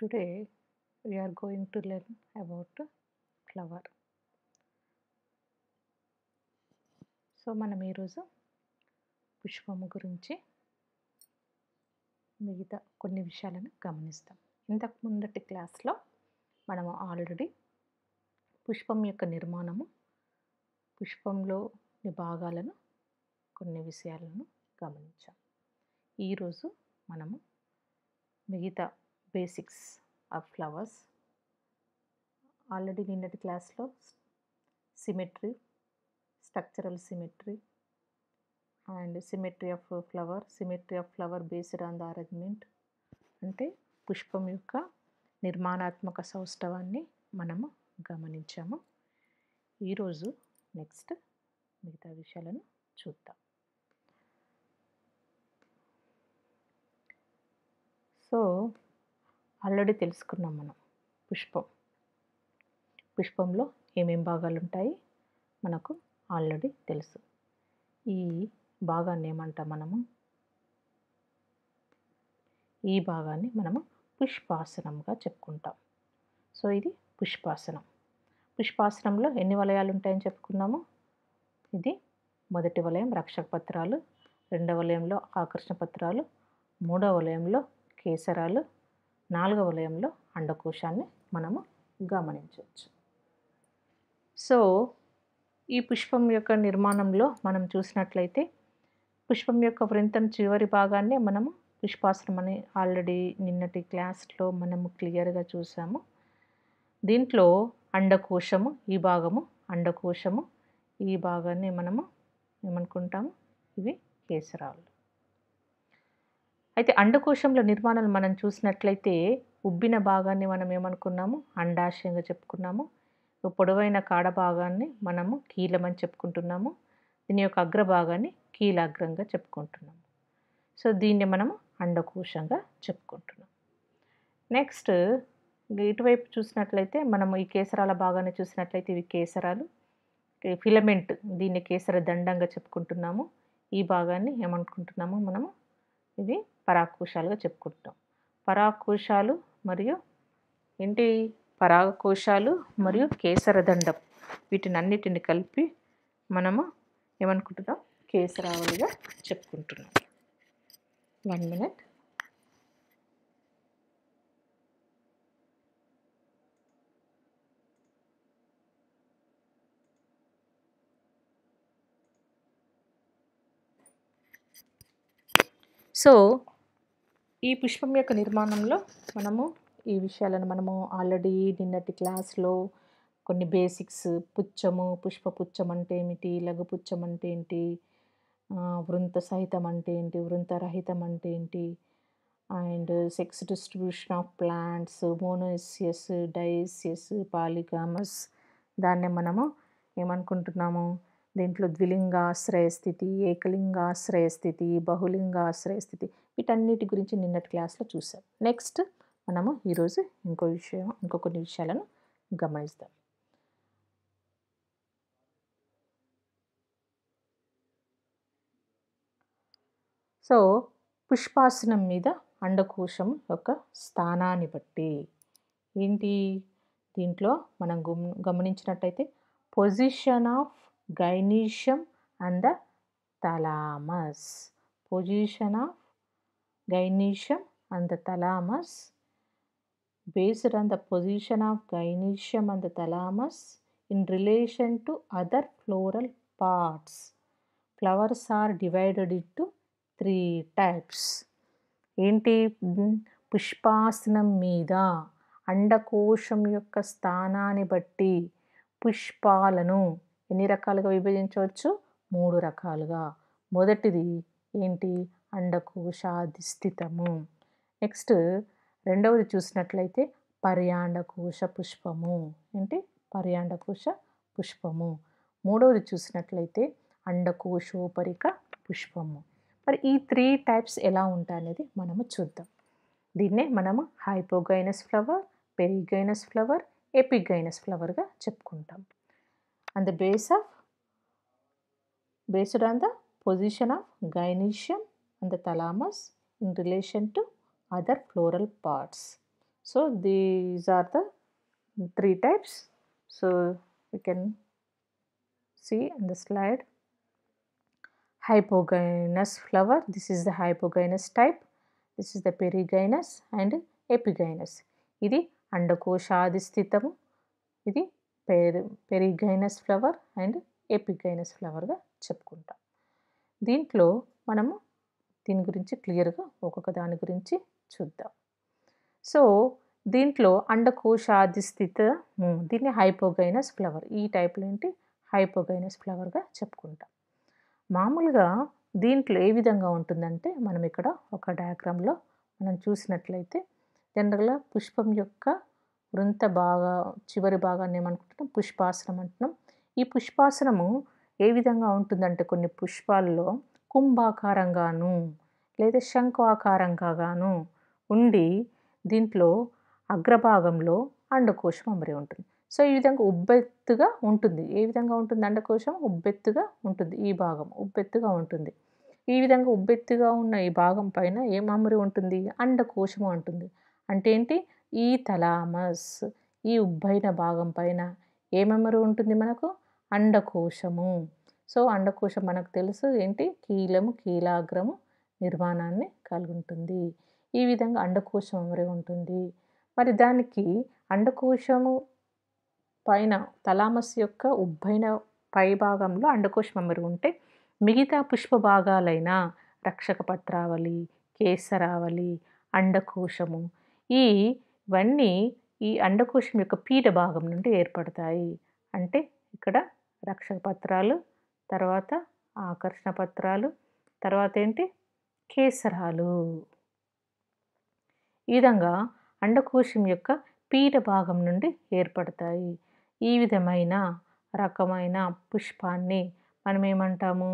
Today we are going to learn about flower. So మనం ఈరోజు పుష్పము గురించి మిగతా కొన్ని విషయాలను గమనిస్తాం ఇంతకు ముందటి క్లాస్లో మనము ఆల్రెడీ పుష్పం యొక్క నిర్మాణము పుష్పంలోని భాగాలను కొన్ని విషయాలను గమనించాం ఈరోజు మనము మిగతా బేసిక్స్ ఆఫ్ ఫ్లవర్స్ ఆల్రెడీ నిన్నటి క్లాస్లో symmetry structural symmetry and symmetry of flower symmetry of flower based on the arrangement అంటే పుష్పం యొక్క నిర్మాణాత్మక సౌష్ఠవాన్ని మనము గమనించాము ఈరోజు నెక్స్ట్ మిగతా విషయాలను చూద్దాం సో ఆల్రెడీ తెలుసుకున్నాం మనం పుష్పం పుష్పంలో ఏమేం భాగాలు ఉంటాయి మనకు ఆల్రెడీ తెలుసు ఈ భాగాన్ని ఏమంటాం మనము ఈ భాగాన్ని మనము పుష్పాసనంగా చెప్పుకుంటాం సో ఇది పుష్పాసనం పుష్పాసనంలో ఎన్ని వలయాలు ఉంటాయని చెప్పుకున్నాము ఇది మొదటి వలయం రక్షక పత్రాలు రెండవ వలయంలో ఆకర్షణ పత్రాలు మూడవ వలయంలో కేసరాలు నాలుగవ వలయంలో అండకోశాన్ని మనము గమనించవచ్చు సో ఈ పుష్పం యొక్క నిర్మాణంలో మనం చూసినట్లయితే పుష్పం యొక్క వృంతం చివరి భాగాన్ని మనము పుష్పాశ్రమం అని ఆల్రెడీ నిన్నటి క్లాస్లో మనము క్లియర్గా చూసాము దీంట్లో అండకోశము ఈ భాగము అండకోశము ఈ భాగాన్ని మనము ఏమనుకుంటాము ఇవి కేసరాలు అయితే అండకోశంలో నిర్మాణాలు మనం చూసినట్లయితే ఉబ్బిన భాగాన్ని మనం ఏమనుకున్నాము అండాశయంగా చెప్పుకున్నాము పొడవైన కాడ భాగాన్ని మనము కీలమని చెప్పుకుంటున్నాము దీని యొక్క అగ్రభాగాన్ని కీలాగ్రంగా చెప్పుకుంటున్నాము సో దీన్ని మనము అండకోశంగా చెప్పుకుంటున్నాం నెక్స్ట్ ఇటువైపు చూసినట్లయితే మనము ఈ కేసరాల భాగాన్ని చూసినట్లయితే ఇవి కేసరాలు ఫిలమెంట్ దీన్ని కేసర దండంగా చెప్పుకుంటున్నాము ఈ భాగాన్ని ఏమనుకుంటున్నాము మనము ఇది పరాగకోశాలుగా చెప్పుకుంటాం పరాగకోశాలు మరియు ఏంటి పరాగకోశాలు మరియు కేసరదండం వీటిని అన్నిటిని కలిపి మనము ఏమనుకుంటున్నాం కేసరావళిగా చెప్పుకుంటున్నాం వన్ మినిట్ సో ఈ పుష్పం యొక్క నిర్మాణంలో మనము ఈ విషయాలను మనము ఆల్రెడీ నిన్నటి క్లాస్లో కొన్ని బేసిక్స్ పుచ్చము పుష్ప పుచ్చం అంటే ఏమిటి లఘుపుచ్చం అంటే ఏంటి వృంత సహితం అంటే ఏంటి వృంతరహితం అంటే ఏంటి and sex distribution of plants monoecious dioecious polygamous దాన్నే మనము ఏమనుకుంటున్నాము దీంట్లో ద్విలింగాశ్రయస్థితి ఏకలింగాశ్రయస్థితి బహులింగాశ్రయస్థితి వీటన్నిటి గురించి నిన్నటి క్లాస్లో చూసాం నెక్స్ట్ మనము ఈరోజు ఇంకో విషయం ఇంకో కొన్ని విషయాలను గమనిస్తాం సో పుష్పాసనం మీద అండకోశం యొక్క స్థానాన్ని బట్టి ఏంటి దీంట్లో మనం గమనించినట్టయితే position of gynoecium and the thalamus position of gynoecium and the thalamus based on the position of gynoecium and the thalamus in relation to other floral parts flowers are divided to three types ఏంటి పుష్పాసనం మీద అండకోశం యొక్క స్థానాన్ని బట్టి పుష్పాలను ఎన్ని రకాలుగా విభజించవచ్చు మూడు రకాలుగా మొదటిది ఏంటి అండకోశ అధిస్థితము నెక్స్ట్ రెండవది చూసినట్లయితే పర్యాండకోశ పుష్పము ఏంటి పర్యాండకోశ పుష్పము మూడవది చూసినట్లయితే అండకోశోపరిక పుష్పము మరి ఈ త్రీ టైప్స్ ఎలా ఉంటాయి అనేది మనము చూద్దాం దీన్నే మనము hypogynous flower perigynous flower epigynous ఫ్లవర్గా చెప్పుకుంటాం and the base of based on the position of gynecium and the thalamus in relation to other floral parts. So these are the three types. So we can see in the slide hypogynous flower. This is the hypogynous type. This is the perigynous and epigynous. ఇది అండకోశాధిస్థితము ఇది peri perigynous flower and epigynous ఫ్లవర్గా చెప్పుకుంటాం దీంట్లో మనము దీని గురించి క్లియర్గా ఒక్కొక్క దాని గురించి చూద్దాం సో దీంట్లో స్థిత దీన్ని హైపోగైనస్ ఫ్లవర్ ఈ టైప్లో ఏంటి హైపోగైనస్ ఫ్లవర్గా చెప్పుకుంటాం మామూలుగా దీంట్లో ఏ విధంగా ఉంటుందంటే మనం ఇక్కడ ఒక డయాగ్రామ్లో మనం చూసినట్లయితే జనరల్గా పుష్పం యొక్క వృంత బాగా చివరి భాగాన్ని ఏమనుకుంటున్నాం పుష్పాసనం అంటున్నాం ఈ పుష్పాసనము ఏ విధంగా ఉంటుందంటే కొన్ని పుష్పాల్లో కుంభాకారంగాను లేదా శంఖు గాను ఉండి దీంట్లో అగ్రభాగంలో అండకోశం అమరి ఉంటుంది సో ఈ విధంగా ఉబ్బెత్తుగా ఉంటుంది ఏ విధంగా ఉంటుంది అండకోశం ఉబ్బెత్తుగా ఉంటుంది ఈ భాగం ఉబ్బెత్తుగా ఉంటుంది ఈ విధంగా ఉబ్బెత్తుగా ఉన్న ఈ భాగం పైన ఏం అమరి ఉంటుంది అండకోశము ఉంటుంది అంటే ఏంటి ఈ థలామస్ ఈ ఉబ్బైన భాగం పైన ఏ మెమరీ ఉంటుంది మనకు అండకోశము సో అండకోశం మనకు తెలుసు ఏంటి కీలము కీలాగ్రము నిర్మాణాన్ని కలిగి ఉంటుంది ఈ విధంగా అండకోశం మెమరీ ఉంటుంది మరి దానికి అండకోశము పైన తలామస్ యొక్క ఉబ్బైన పై భాగంలో అండకోశ మెమరీ ఉంటే మిగతా పుష్ప భాగాలైన రక్షక పత్రావళి కేసరావళి అండకోశము ఈ ఇవన్నీ ఈ అండకోశం యొక్క పీట భాగం నుండి ఏర్పడతాయి అంటే ఇక్కడ రక్షక పత్రాలు తర్వాత ఆకర్షణ పత్రాలు తర్వాత ఏంటి కేసరాలు ఈ విధంగా అండకోశం యొక్క పీట భాగం నుండి ఏర్పడతాయి ఈ విధమైన రకమైన పుష్పాన్ని మనం ఏమంటాము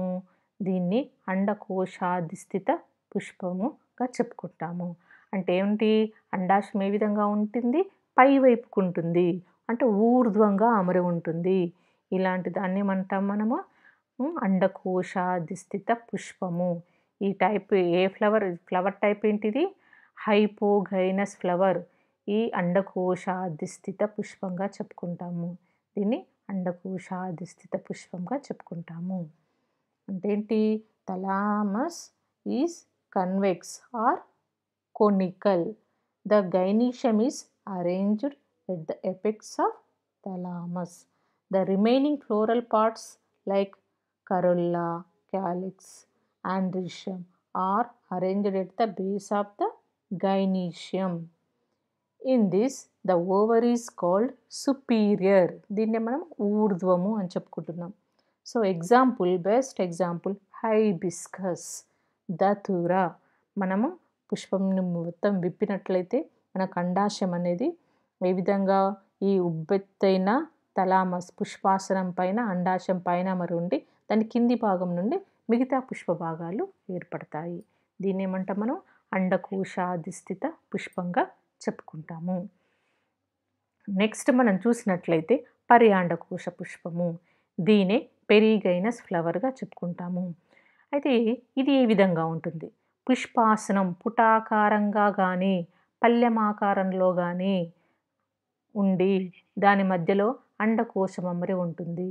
దీన్ని అండకోశాధిస్థిత పుష్పముగా చెప్పుకుంటాము అంటే ఏమిటి అండాశయం ఏ విధంగా ఉంటుంది పై వైపుకు ఉంటుంది అంటే ఊర్ధ్వంగా అమరి ఉంటుంది ఇలాంటి దాన్ని ఏమంటాం మనము అండకోశ దిస్థిత పుష్పము ఈ టైప్ ఏ ఫ్లవర్ ఫ్లవర్ టైప్ ఏంటిది హైపోగైనస్ ఫ్లవర్ ఈ అండకోశాధిస్థిత పుష్పంగా చెప్పుకుంటాము దీన్ని అండకోశాధిస్థిత పుష్పంగా చెప్పుకుంటాము అంటే ఏంటి thalamus is convex or conical. The gynecium is arranged at the apex of thalamus. The remaining floral parts like corolla, calyx and rhizome are arranged at the base of the gynecium. In this, the ovary is called superior. దీన్నే మనం ఊర్ధ్వము అని చెప్పుకుంటున్నాం so example best example hibiscus datura మనము పుష్పం మొత్తం విప్పినట్లయితే మనకు అండాశయం అనేది ఏ విధంగా ఈ ఉబ్బెత్తైన తలామస్ పుష్పాసనం పైన అండాశయం పైన మరి ఉండి దాని కింది భాగం నుండి మిగతా పుష్ప భాగాలు ఏర్పడతాయి దీన్ని ఏమంటాం మనం అండకోశాధిస్థిత పుష్పంగా చెప్పుకుంటాము నెక్స్ట్ మనం చూసినట్లయితే అండకోశ పుష్పము దీనే పెరిగైన ఫ్లవర్గా చెప్పుకుంటాము అయితే ఇది ఏ విధంగా ఉంటుంది పుష్పాసనం పుటాకారంగా కానీ పల్లెమాకారంలో కానీ ఉండి దాని మధ్యలో అండకోశం అమరి ఉంటుంది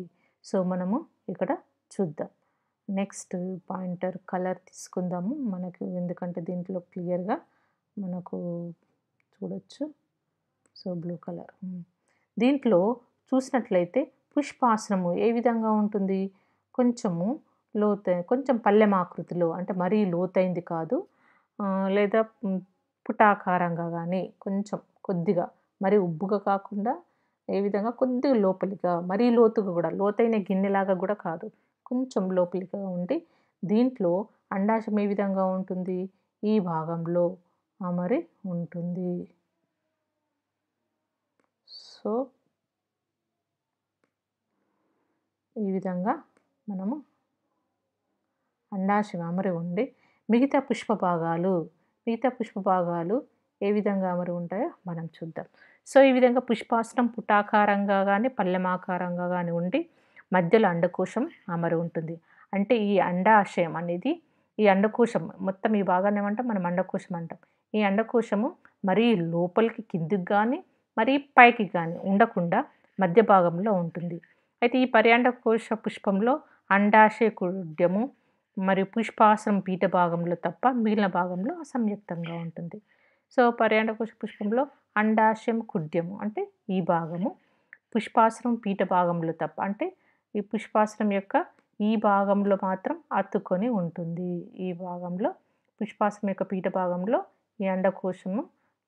సో మనము ఇక్కడ చూద్దాం నెక్స్ట్ పాయింటర్ కలర్ తీసుకుందాము మనకు ఎందుకంటే దీంట్లో క్లియర్గా మనకు చూడొచ్చు సో బ్లూ కలర్ దీంట్లో చూసినట్లయితే పుష్పాసనము ఏ విధంగా ఉంటుంది కొంచెము లోత కొంచెం పల్లెం ఆకృతిలో అంటే మరీ లోతైంది కాదు లేదా పుటాకారంగా కానీ కొంచెం కొద్దిగా మరీ ఉబ్బుగా కాకుండా ఏ విధంగా కొద్దిగా లోపలిగా మరీ లోతుగా కూడా లోతైన గిన్నెలాగా కూడా కాదు కొంచెం లోపలిగా ఉండి దీంట్లో అండాశం ఏ విధంగా ఉంటుంది ఈ భాగంలో మరి ఉంటుంది సో ఈ విధంగా మనము అండాశయం అమరి ఉండి మిగతా పుష్ప భాగాలు మిగతా పుష్ప భాగాలు ఏ విధంగా అమరి ఉంటాయో మనం చూద్దాం సో ఈ విధంగా పుష్పాసనం పుటాకారంగా కానీ పల్లెమాకారంగా కానీ ఉండి మధ్యలో అండకోశం అమరి ఉంటుంది అంటే ఈ అండాశయం అనేది ఈ అండకోశం మొత్తం ఈ భాగాన్ని ఏమంటాం మనం అండకోశం అంటాం ఈ అండకోశము మరీ లోపలికి కిందికి కానీ మరీ పైకి కానీ ఉండకుండా మధ్య భాగంలో ఉంటుంది అయితే ఈ పర్యాండకోశ పుష్పంలో అండాశయ కుడ్యము మరియు పుష్పాసనం పీఠ భాగంలో తప్ప మిగిలిన భాగంలో అసంయుక్తంగా ఉంటుంది సో పర్యాటక పుష్పంలో అండాశయం కుడ్యము అంటే ఈ భాగము పుష్పాసనం పీఠ భాగంలో తప్ప అంటే ఈ పుష్పాసనం యొక్క ఈ భాగంలో మాత్రం అత్తుకొని ఉంటుంది ఈ భాగంలో పుష్పాసనం యొక్క పీఠ భాగంలో ఈ అండకోశము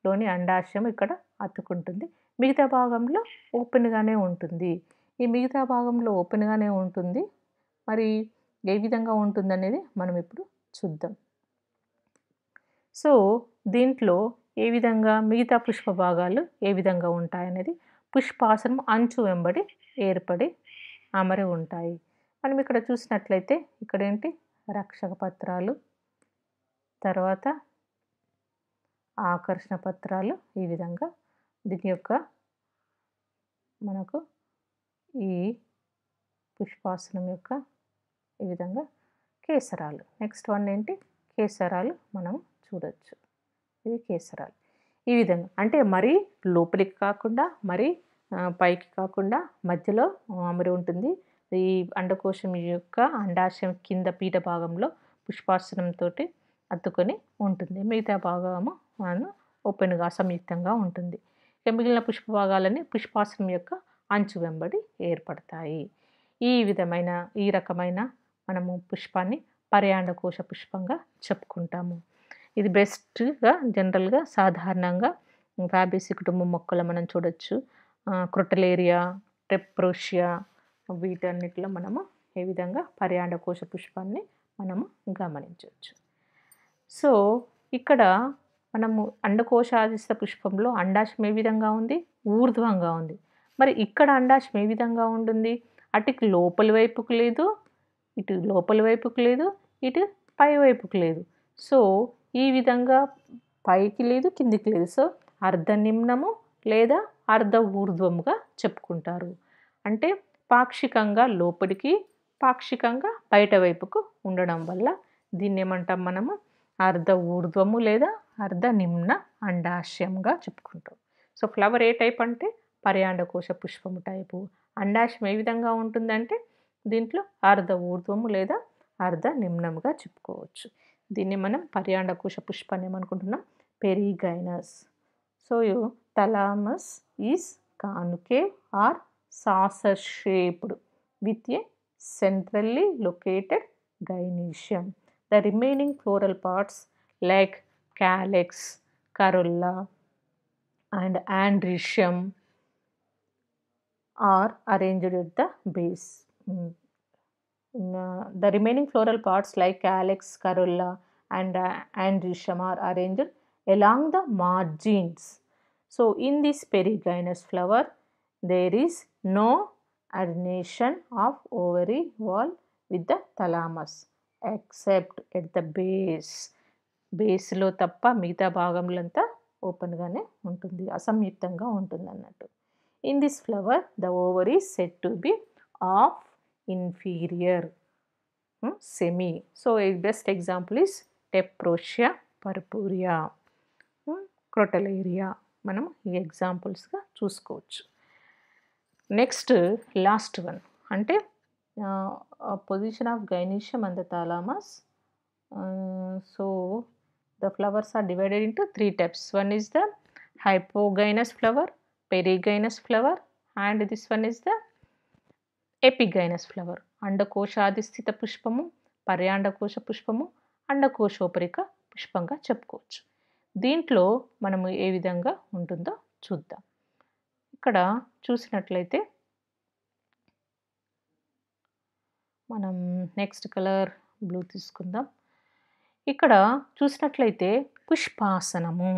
లోని అండాశయం ఇక్కడ అత్తుకుంటుంది మిగతా భాగంలో ఓపెన్గానే ఉంటుంది ఈ మిగతా భాగంలో ఓపెన్గానే ఉంటుంది మరి ఏ విధంగా ఉంటుందనేది మనం ఇప్పుడు చూద్దాం సో దీంట్లో ఏ విధంగా మిగతా పుష్ప భాగాలు ఏ విధంగా ఉంటాయనేది పుష్పాసనం అంచు వెంబడి ఏర్పడి అమరి ఉంటాయి మనం ఇక్కడ చూసినట్లయితే ఇక్కడ ఏంటి రక్షక పత్రాలు తర్వాత ఆకర్షణ పత్రాలు ఈ విధంగా దీని యొక్క మనకు ఈ పుష్పాసనం యొక్క ఈ విధంగా కేసరాలు నెక్స్ట్ వన్ ఏంటి కేసరాలు మనం చూడొచ్చు ఇవి కేసరాలు ఈ విధంగా అంటే మరీ లోపలికి కాకుండా మరీ పైకి కాకుండా మధ్యలో అమరి ఉంటుంది ఈ అండకోశం యొక్క అండాశయం కింద పీట భాగంలో పుష్పాసనంతో అత్తుకొని ఉంటుంది మిగతా భాగము మనం ఓపెన్గా సంయుక్తంగా ఉంటుంది ఇక మిగిలిన పుష్ప భాగాలన్నీ పుష్పాసనం యొక్క అంచు వెంబడి ఏర్పడతాయి ఈ విధమైన ఈ రకమైన మనము పుష్పాన్ని పర్యాండకోశ పుష్పంగా చెప్పుకుంటాము ఇది బెస్ట్గా జనరల్గా సాధారణంగా ఫ్యాబేసి కుటుంబం మొక్కలు మనం చూడొచ్చు క్రొటలేరియా టెప్రోషియా వీటన్నిటిలో మనము ఏ విధంగా పర్యాండకోశ పుష్పాన్ని మనము గమనించవచ్చు సో ఇక్కడ మనము అండకోశాధిస్థ పుష్పంలో అండాశం ఏ విధంగా ఉంది ఊర్ధ్వంగా ఉంది మరి ఇక్కడ అండాశం ఏ విధంగా ఉంటుంది అటుకి లోపలి వైపుకు లేదు ఇటు లోపల వైపుకు లేదు ఇటు పై వైపుకు లేదు సో ఈ విధంగా పైకి లేదు కిందికి లేదు సో అర్ధ నిమ్నము లేదా అర్ధ ఊర్ధ్వముగా చెప్పుకుంటారు అంటే పాక్షికంగా లోపలికి పాక్షికంగా బయట వైపుకు ఉండడం వల్ల దీన్ని ఏమంటాం మనము అర్ధ ఊర్ధ్వము లేదా అర్ధ నిమ్న అండాశయంగా చెప్పుకుంటాం సో ఫ్లవర్ ఏ టైప్ అంటే పర్యాండకోశ పుష్పము టైపు అండాశయం ఏ విధంగా ఉంటుందంటే దీంట్లో అర్ధ ఊర్ధ్వము లేదా అర్ధ నిమ్నముగా చెప్పుకోవచ్చు దీన్ని మనం పర్యాండకోశ పుష్పం ఏమనుకుంటున్నాం perigynous so thalamus is concave or saucer shaped with a centrally located gynoecium the remaining floral parts like calyx corolla and androecium are arranged at the base the remaining floral parts like calyx corolla and and రిషమార్ arrange along the margins so in this perigynous flower there is no adnation of ovary wall with the thalamus except at the base బేస్లో తప్ప మిగతా భాగంలంతా ఓపెన్గానే ఉంటుంది అసంయుక్తంగా ఉంటుంది అన్నట్టు in this flower the ovary is set to be half inferior semi so So, a best example Tephrosia purpurea Crotalaria మనం ఈ ఎగ్జాంపుల్స్గా చూసుకోవచ్చు నెక్స్ట్ లాస్ట్ వన్ అంటే position of gynoecium and the thalamus so the flowers are divided into three types one is the hypogynous flower perigynous flower and this one is the epigynous flower అండకోశాది పుష్పము పర్యాండకోశ పుష్పము అండకోశోపరిక పుష్పంగా చెప్పుకోవచ్చు దీంట్లో మనము ఏ విధంగా ఉంటుందో చూద్దాం ఇక్కడ చూసినట్లయితే మనం నెక్స్ట్ కలర్ బ్లూ తీసుకుందాం ఇక్కడ చూసినట్లయితే పుష్పాసనము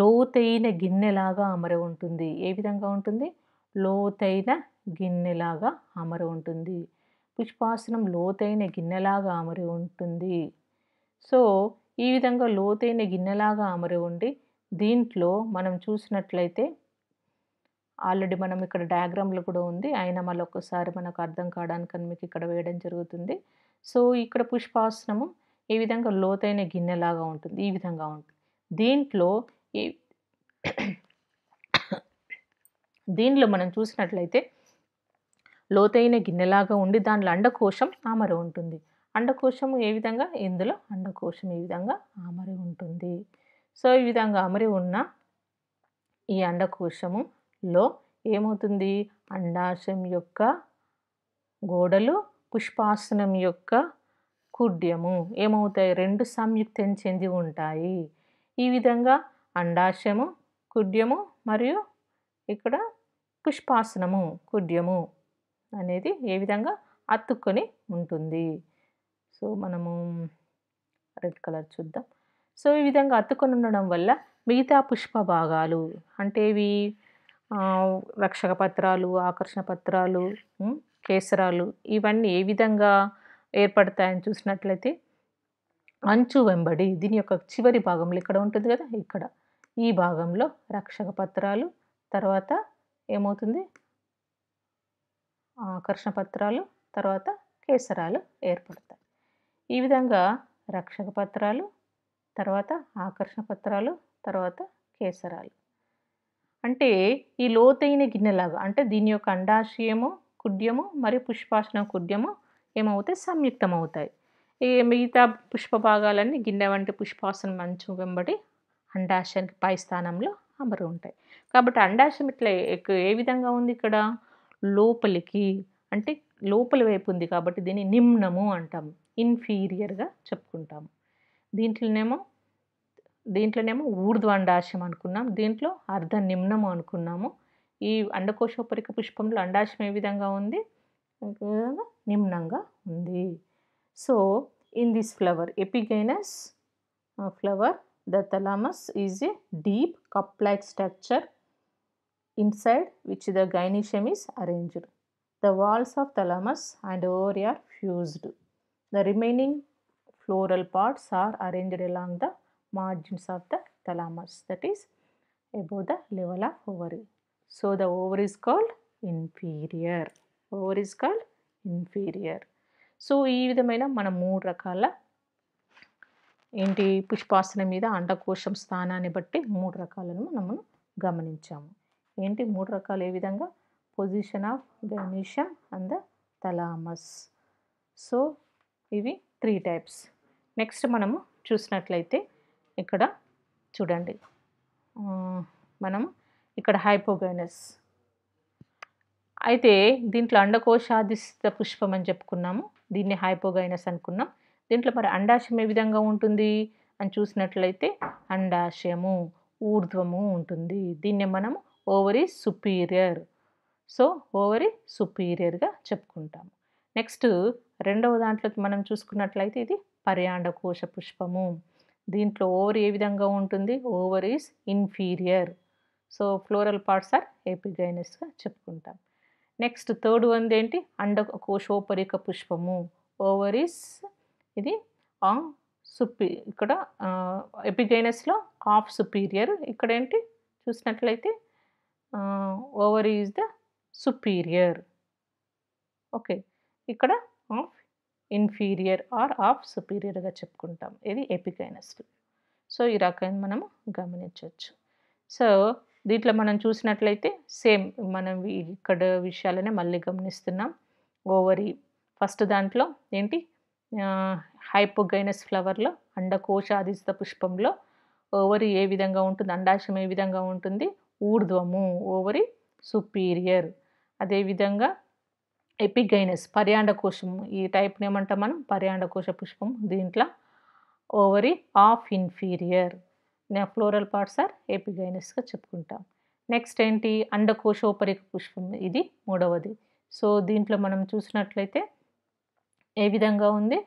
లోతైన గిన్నెలాగా అమర ఉంటుంది ఏ విధంగా ఉంటుంది లోతైన గిన్నెలాగా అమరు ఉంటుంది పుష్పాసనం లోతైన గిన్నెలాగా అమరి ఉంటుంది సో ఈ విధంగా లోతైన గిన్నెలాగా అమరి ఉండి దీంట్లో మనం చూసినట్లయితే ఆల్రెడీ మనం ఇక్కడ డయాగ్రామ్లో కూడా ఉంది అయినా మళ్ళీ ఒక్కసారి మనకు అర్థం కావడానికి మీకు ఇక్కడ వేయడం జరుగుతుంది సో ఇక్కడ పుష్పాసనము ఈ విధంగా లోతైన గిన్నెలాగా ఉంటుంది ఈ విధంగా ఉంటుంది దీంట్లో దీనిలో మనం చూసినట్లయితే లోతైన గిన్నెలాగా ఉండి దాంట్లో అండకోశం ఆమర ఉంటుంది అండకోశం ఏ విధంగా ఇందులో అండకోశం ఈ విధంగా ఆమరి ఉంటుంది సో ఈ విధంగా ఆమరి ఉన్న ఈ అండకోశములో ఏమవుతుంది అండాశయం యొక్క గోడలు పుష్పాసనం యొక్క కుడ్యము ఏమవుతాయి రెండు సంయుక్తం చెంది ఉంటాయి ఈ విధంగా అండాశయము కుడ్యము మరియు ఇక్కడ పుష్పాసనము కుడ్యము అనేది ఏ విధంగా అతుక్కొని ఉంటుంది సో మనము రెడ్ కలర్ చూద్దాం సో ఈ విధంగా అతుక్కొని ఉండడం వల్ల మిగతా పుష్ప భాగాలు అంటే ఇవి రక్షక పత్రాలు ఆకర్షణ పత్రాలు కేసరాలు ఇవన్నీ ఏ విధంగా ఏర్పడతాయని చూసినట్లయితే అంచు వెంబడి దీని యొక్క చివరి భాగంలో ఇక్కడ ఉంటుంది కదా ఇక్కడ ఈ భాగంలో రక్షక పత్రాలు తర్వాత ఏమవుతుంది ఆకర్షణ పత్రాలు తర్వాత కేసరాలు ఏర్పడతాయి ఈ విధంగా రక్షక పత్రాలు తర్వాత ఆకర్షణ పత్రాలు తర్వాత కేసరాలు అంటే ఈ లోతైన గిన్నెలాగా అంటే దీని యొక్క అండాశయము కుడ్యము మరియు పుష్పాసన కుడ్యము ఏమవుతాయి సంయుక్తం అవుతాయి ఈ మిగతా పుష్ప భాగాలన్నీ గిన్నె వంటి పుష్పాసనం మంచు వెంబడి అండాశయానికి పై స్థానంలో అమరు ఉంటాయి కాబట్టి అండాశయం ఇట్లా ఏ విధంగా ఉంది ఇక్కడ లోపలికి అంటే లోపలి వైపు ఉంది కాబట్టి దీన్ని నిమ్నము అంటాము ఇన్ఫీరియర్గా చెప్పుకుంటాము దీంట్లోనేమో దీంట్లోనేమో ఊర్ధ్వ అండాశయం అనుకున్నాం దీంట్లో అర్ధ నిమ్నము అనుకున్నాము ఈ అండకోశోపరిక పుష్పంలో అండాశయం ఏ విధంగా ఉంది నిమ్నంగా ఉంది so in this flower epigynous flower The thalamus is a deep cup-like structure inside which the gynecium is arranged. The walls of thalamus and ovary are fused. The remaining floral parts are arranged along the margins of the thalamus that is above the level of ovary. So the ovary is called inferior. Ovary is called inferior. So ఈ విధమైన మన మూడు రకాల ఏంటి పుష్పాసన మీద అండకోశం స్థానాన్ని బట్టి మూడు రకాలను మనము గమనించాము ఏంటి మూడు రకాలు ఏ విధంగా position of gynoecium and the thalamus so ఇవి త్రీ టైప్స్ నెక్స్ట్ మనము చూసినట్లయితే ఇక్కడ చూడండి మనం ఇక్కడ హైపోగైనస్ అయితే దీంట్లో అండకోశాధిస్త పుష్పం అని చెప్పుకున్నాము దీన్ని హైపోగైనస్ అనుకున్నాం దీంట్లో మరి అండాశయం ఏ విధంగా ఉంటుంది అని చూసినట్లయితే అండాశయము ఊర్ధ్వము ఉంటుంది దీన్నే మనం ఓవరీ సుపీరియర్ సో ఓవరీ సుపీరియర్గా చెప్పుకుంటాము నెక్స్ట్ రెండవ దాంట్లో మనం చూసుకున్నట్లయితే ఇది పర్యాండ కోశ పుష్పము దీంట్లో ఓవర్ ఏ విధంగా ఉంటుంది ovary is inferior so floral parts are ఏపిగైనస్గా చెప్పుకుంటాం నెక్స్ట్ థర్డ్ వన్ ఏంటి అండ కోశోపరిక పుష్పము ఓవర్ ఈస్ ఇది ఆ సుపీ ఇక్కడ ఎపిగైనస్లో ఆఫ్ సుపీరియర్ ఇక్కడ ఏంటి చూసినట్లయితే ovary is the superior okay ఇక్కడ ఆఫ్ ఇన్ఫీరియర్ ఆర్ ఆఫ్ సుపీరియర్గా చెప్పుకుంటాం ఇది ఎపిగైనస్లో సో ఈ రకంగా మనము గమనించవచ్చు సో దీంట్లో మనం చూసినట్లయితే సేమ్ మనం ఇక్కడ విషయాలనే మళ్ళీ గమనిస్తున్నాం ఓవరీ ఫస్ట్ దాంట్లో ఏంటి హైపోగైనస్ ఫ్లవర్లో అండకోశాధిస్థ పుష్పంలో ఓవరి ఏ విధంగా ఉంటుంది అండాశయం ఏ విధంగా ఉంటుంది ఊర్ధ్వము ఓవరి సుపీరియర్ అదేవిధంగా ఎపిగైనస్ పర్యాండకోశం ఈ టైప్ని ఏమంటాం మనం పర్యాండకోశ పుష్పం దీంట్లో ovary half inferior floral parts are ఎపిగైనస్గా చెప్పుకుంటాం నెక్స్ట్ ఏంటి అండకోశోపరిక పుష్పం ఇది మూడవది సో దీంట్లో మనం చూసినట్లయితే ఏ విధంగా ఉంది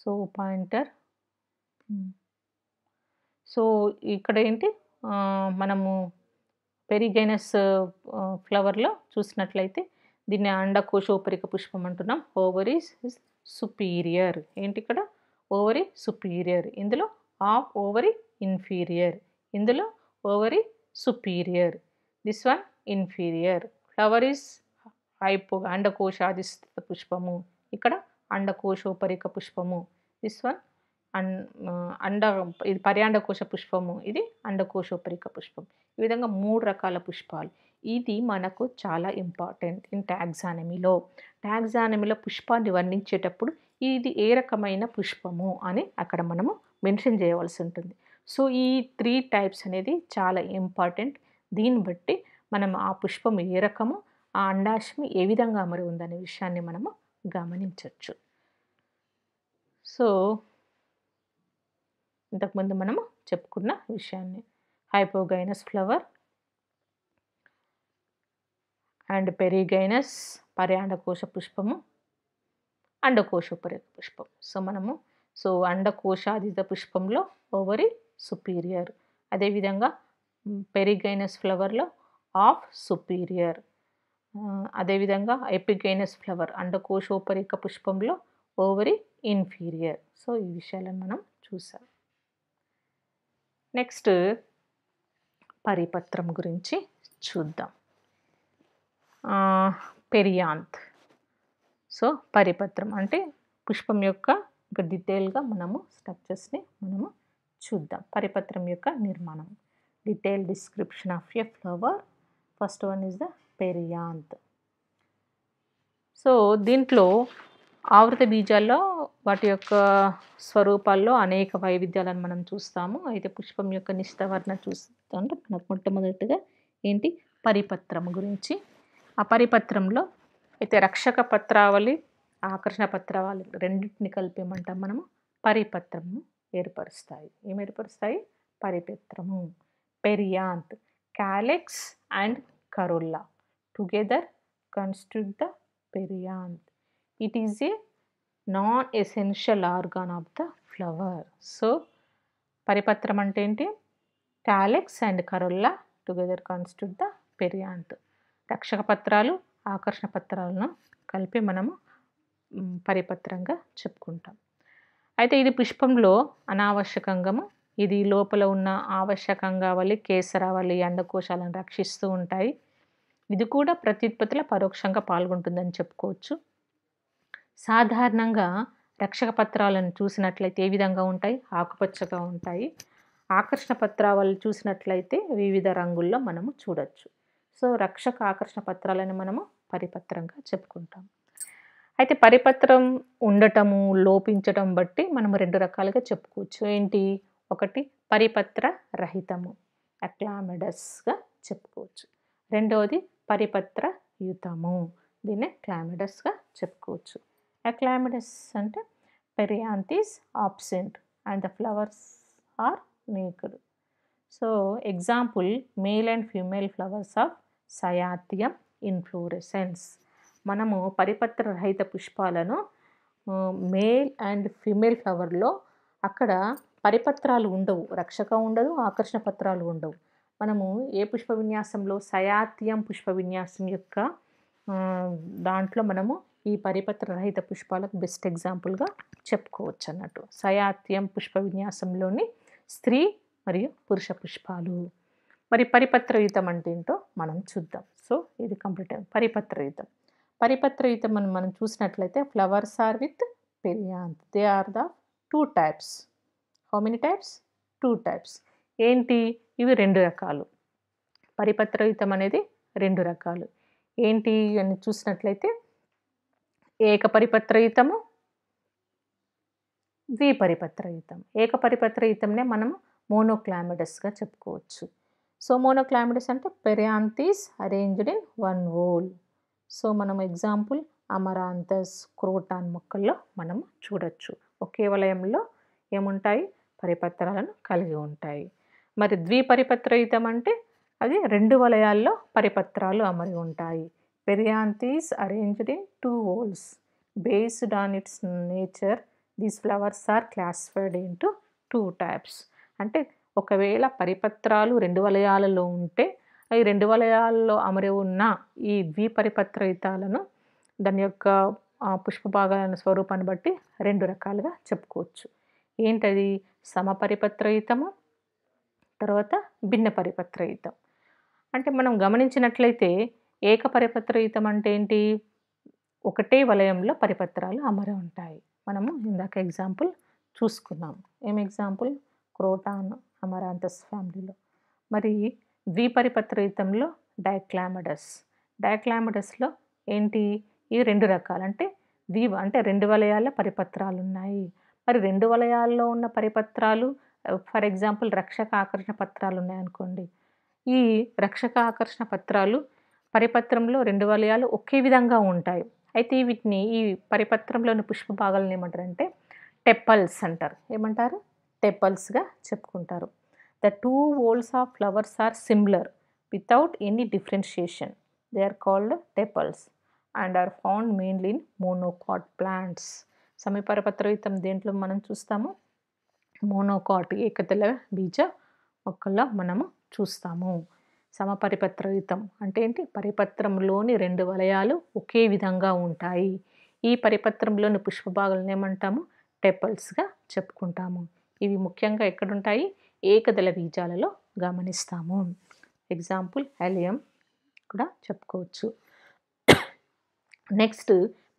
సో పాయింటర్ సో ఇక్కడ ఏంటి మనము పెరిగైనస్ ఫ్లవర్లో చూసినట్లయితే దీన్ని అండకోశోపరిక పుష్పం అంటున్నాం ఓవరీ సుపీరియర్ ఏంటి ఇక్కడ ఓవరీ సుపీరియర్ ఇందులో ఆఫ్ ఓవరీ ఇన్ఫీరియర్ ఇందులో ovary superior this one inferior flower is పైపు అండకోశాధిస్థిత పుష్పము ఇక్కడ అండకోశోపరిక పుష్పము దిస్ వన్ అండ్ అండ ఇది పర్యాండకోశ పుష్పము ఇది అండకోశోపరిక పుష్పం ఈ విధంగా మూడు రకాల పుష్పాలు ఇది మనకు చాలా ఇంపార్టెంట్ ఇన్ ట్యాగ్జానమీలో ట్యాగ్జానమీలో పుష్పాన్ని వర్ణించేటప్పుడు ఇది ఏ రకమైన పుష్పము అని అక్కడ మనము మెన్షన్ చేయవలసి ఉంటుంది సో ఈ త్రీ టైప్స్ అనేది చాలా ఇంపార్టెంట్ దీన్ని బట్టి మనం ఆ పుష్పం ఏ రకము ఆ అండాశయం ఏ విధంగా అమరి ఉందనే విషయాన్ని మనము గమనించవచ్చు సో ఇంతకుముందు మనము చెప్పుకున్న విషయాన్ని హైపోగైనస్ ఫ్లవర్ అండ్ పెరిగైనస్ పర్యాండకోశ పుష్పము అండకోశ పరి పుష్పం సో మనము సో అండకోశాదిత పుష్పంలో ఓవరి సుపీరియర్ అదేవిధంగా పెరిగైనస్ ఫ్లవర్లో ఆఫ్ సుపీరియర్ అదేవిధంగా ఎపిగైనస్ ఫ్లవర్ అండకోశోపరిక పుష్పంలో ఓవరీ ఇన్ఫీరియర్ సో ఈ విషయాలను మనం చూసాం నెక్స్ట్ పరిపత్రం గురించి చూద్దాం పెరియాంత్ సో పరిపత్రం అంటే పుష్పం యొక్క ఒక డీటెయిల్గా మనము స్ట్రక్చర్స్ని మనము చూద్దాం పరిపత్రం యొక్క నిర్మాణం detail description of a flower first one is the perianth so దీంట్లో ఆవృత బీజాల్లో వాటి యొక్క స్వరూపాల్లో అనేక వైవిధ్యాలను మనం చూస్తాము అయితే పుష్పం యొక్క నిష్టవర్ణ చూస్తుంటే మనకు మొట్టమొదటిగా ఏంటి పరిపత్రం గురించి ఆ పరిపత్రంలో అయితే రక్షక పత్రావళి ఆకర్షణ పత్రావళి రెండింటిని కలిపేమంటాం మనము పరిపత్రము ఏర్పరుస్తాయి ఏం ఏర్పరుస్తాయి పరిపత్రము perianth calyx and corolla together constitute the perianth. It is a non essential organ of the flower so పరిపత్రం అంటే ఏంటి calyx and corolla together constitute the perianth రక్షక పత్రాలు ఆకర్షణ పత్రాలను కలిపి మనము పరిపత్రంగా చెప్పుకుంటాం అయితే ఇది పుష్పంలో అనావశ్యకంగము ఇది లోపల ఉన్న ఆవశ్యకంగా వల్లి కేసరావళి అండకోశాలను రక్షిస్తూ ఉంటాయి ఇది కూడా ప్రత్యుత్పత్తిలో పరోక్షంగా పాల్గొంటుందని చెప్పుకోవచ్చు సాధారణంగా రక్షక పత్రాలను చూసినట్లయితే ఏ విధంగా ఉంటాయి ఆకుపచ్చగా ఉంటాయి ఆకర్షణ పత్రాలు చూసినట్లయితే వివిధ రంగుల్లో మనము చూడవచ్చు సో రక్షక ఆకర్షణ పత్రాలను మనము పరిపత్రంగా చెప్పుకుంటాం అయితే పరిపత్రం ఉండటము లోపించటం బట్టి మనము రెండు రకాలుగా చెప్పుకోవచ్చు ఏంటి ఒకటి పరిపత్ర రహితము అక్లామెడస్గా చెప్పుకోవచ్చు రెండవది పరిపత్ర యుతము దీన్నే క్లామిడస్గా చెప్పుకోవచ్చు అక్లామిడస్ అంటే perianth is absent and the flowers are naked so example male and female flowers of cyathium inflorescence మనము పరిపత్ర రహిత పుష్పాలను మేల్ అండ్ ఫీమేల్ ఫ్లవర్లో అక్కడ పరిపత్రాలు ఉండవు రక్షక ఉండదు ఆకర్షణ పత్రాలు ఉండవు మనము ఏ పుష్ప విన్యాసంలో సయాత్యం పుష్ప విన్యాసం యొక్క దాంట్లో మనము ఈ పరిపత్ర రహిత పుష్పాలకు బెస్ట్ ఎగ్జాంపుల్గా చెప్పుకోవచ్చు అన్నట్టు సయాత్యం పుష్ప విన్యాసంలోని స్త్రీ మరియు పురుష పుష్పాలు మరి పరిపత్రయుతం అంటే ఏంటో మనం చూద్దాం సో ఇది కంప్లీట్ అయింది పరిపత్రయుతం పరిపత్రయుతం మనం మనం చూసినట్లయితే flowers are with perianth they are the two types how many types two types ఏంటి ఇవి రెండు రకాలు పరిపత్రయుతం అనేది రెండు రకాలు ఏంటి అని చూసినట్లయితే ఏకపరిపత్రయుతము ద్విపరిపత్రయుతం ఏకపరిపత్రయుతంనే మనము మోనోక్లామిడస్గా చెప్పుకోవచ్చు సో మోనోక్లామిడస్ అంటే perianth is arranged in one whorl so మనం ఎగ్జాంపుల్ అమరాంతస్ క్రోటాన్ మొక్కల్లో మనం చూడొచ్చు ఒకే వలయంలో ఏముంటాయి పరిపత్రాలను కలిగి ఉంటాయి మరి ద్విపరిపత్రయుతం అంటే అది రెండు వలయాల్లో పరిపత్రాలు అమరి ఉంటాయి perianth is arranged in two whorls based on its nature these flowers are classified into two types అంటే ఒకవేళ పరిపత్రాలు రెండు వలయాలలో ఉంటే అవి రెండు వలయాల్లో అమరి ఉన్న ఈ ద్విపరిపత్రయుతాలను దాని యొక్క పుష్ప భాగాలను స్వరూపాన్ని బట్టి రెండు రకాలుగా చెప్పుకోవచ్చు ఏంటది సమపరిపత్రయుతము తర్వాత భిన్న పరిపత్రయుతం అంటే మనం గమనించినట్లయితే ఏక పరిపత్రయుతం అంటే ఏంటి ఒకటే వలయంలో పరిపత్రాలు అమరి ఉంటాయి మనము ఇందాక ఎగ్జాంపుల్ చూసుకున్నాం ఏం ఎగ్జాంపుల్ క్రోటాన్ అమరాంతస్ ఫ్యామిలీలో మరి ద్విపరిపత్రయుతంలో డయాక్లామడస్ డయాక్లామడస్లో ఏంటి ఇవి రెండు రకాలు అంటే ద్వీ అంటే రెండు వలయాల పరిపత్రాలు ఉన్నాయి మరి రెండు వలయాల్లో ఉన్న పరిపత్రాలు ఫర్ ఎగ్జాంపుల్ రక్షక ఆకర్షణ పత్రాలు ఉన్నాయనుకోండి ఈ రక్షక ఆకర్షణ పత్రాలు పరిపత్రంలో రెండు వలయాలు ఒకే విధంగా ఉంటాయి అయితే వీటిని ఈ పరిపత్రంలోని పుష్ప భాగాలను ఏమంటారంటే టెప్పల్స్ అంటారు ఏమంటారు టెప్పల్స్గా చెప్పుకుంటారు the two whorls of flowers are similar without any differentiation they are called tepals and are found mainly in monocot plants సమీపరపత్రయుతం దేంట్లో మనం చూస్తాము మోనోకాట్ ఏకదళ బీజ మొక్కల్లో మనము చూస్తాము సమపరిపత్రయుతం అంటే ఏంటి పరిపత్రంలోని రెండు వలయాలు ఒకే విధంగా ఉంటాయి ఈ పరిపత్రంలోని పుష్పభాగాలను ఏమంటాము టెపల్స్గా చెప్పుకుంటాము ఇవి ముఖ్యంగా ఎక్కడుంటాయి ఏకదళ బీజాలలో గమనిస్తాము ఎగ్జాంపుల్ హెలియం కూడా చెప్పుకోవచ్చు నెక్స్ట్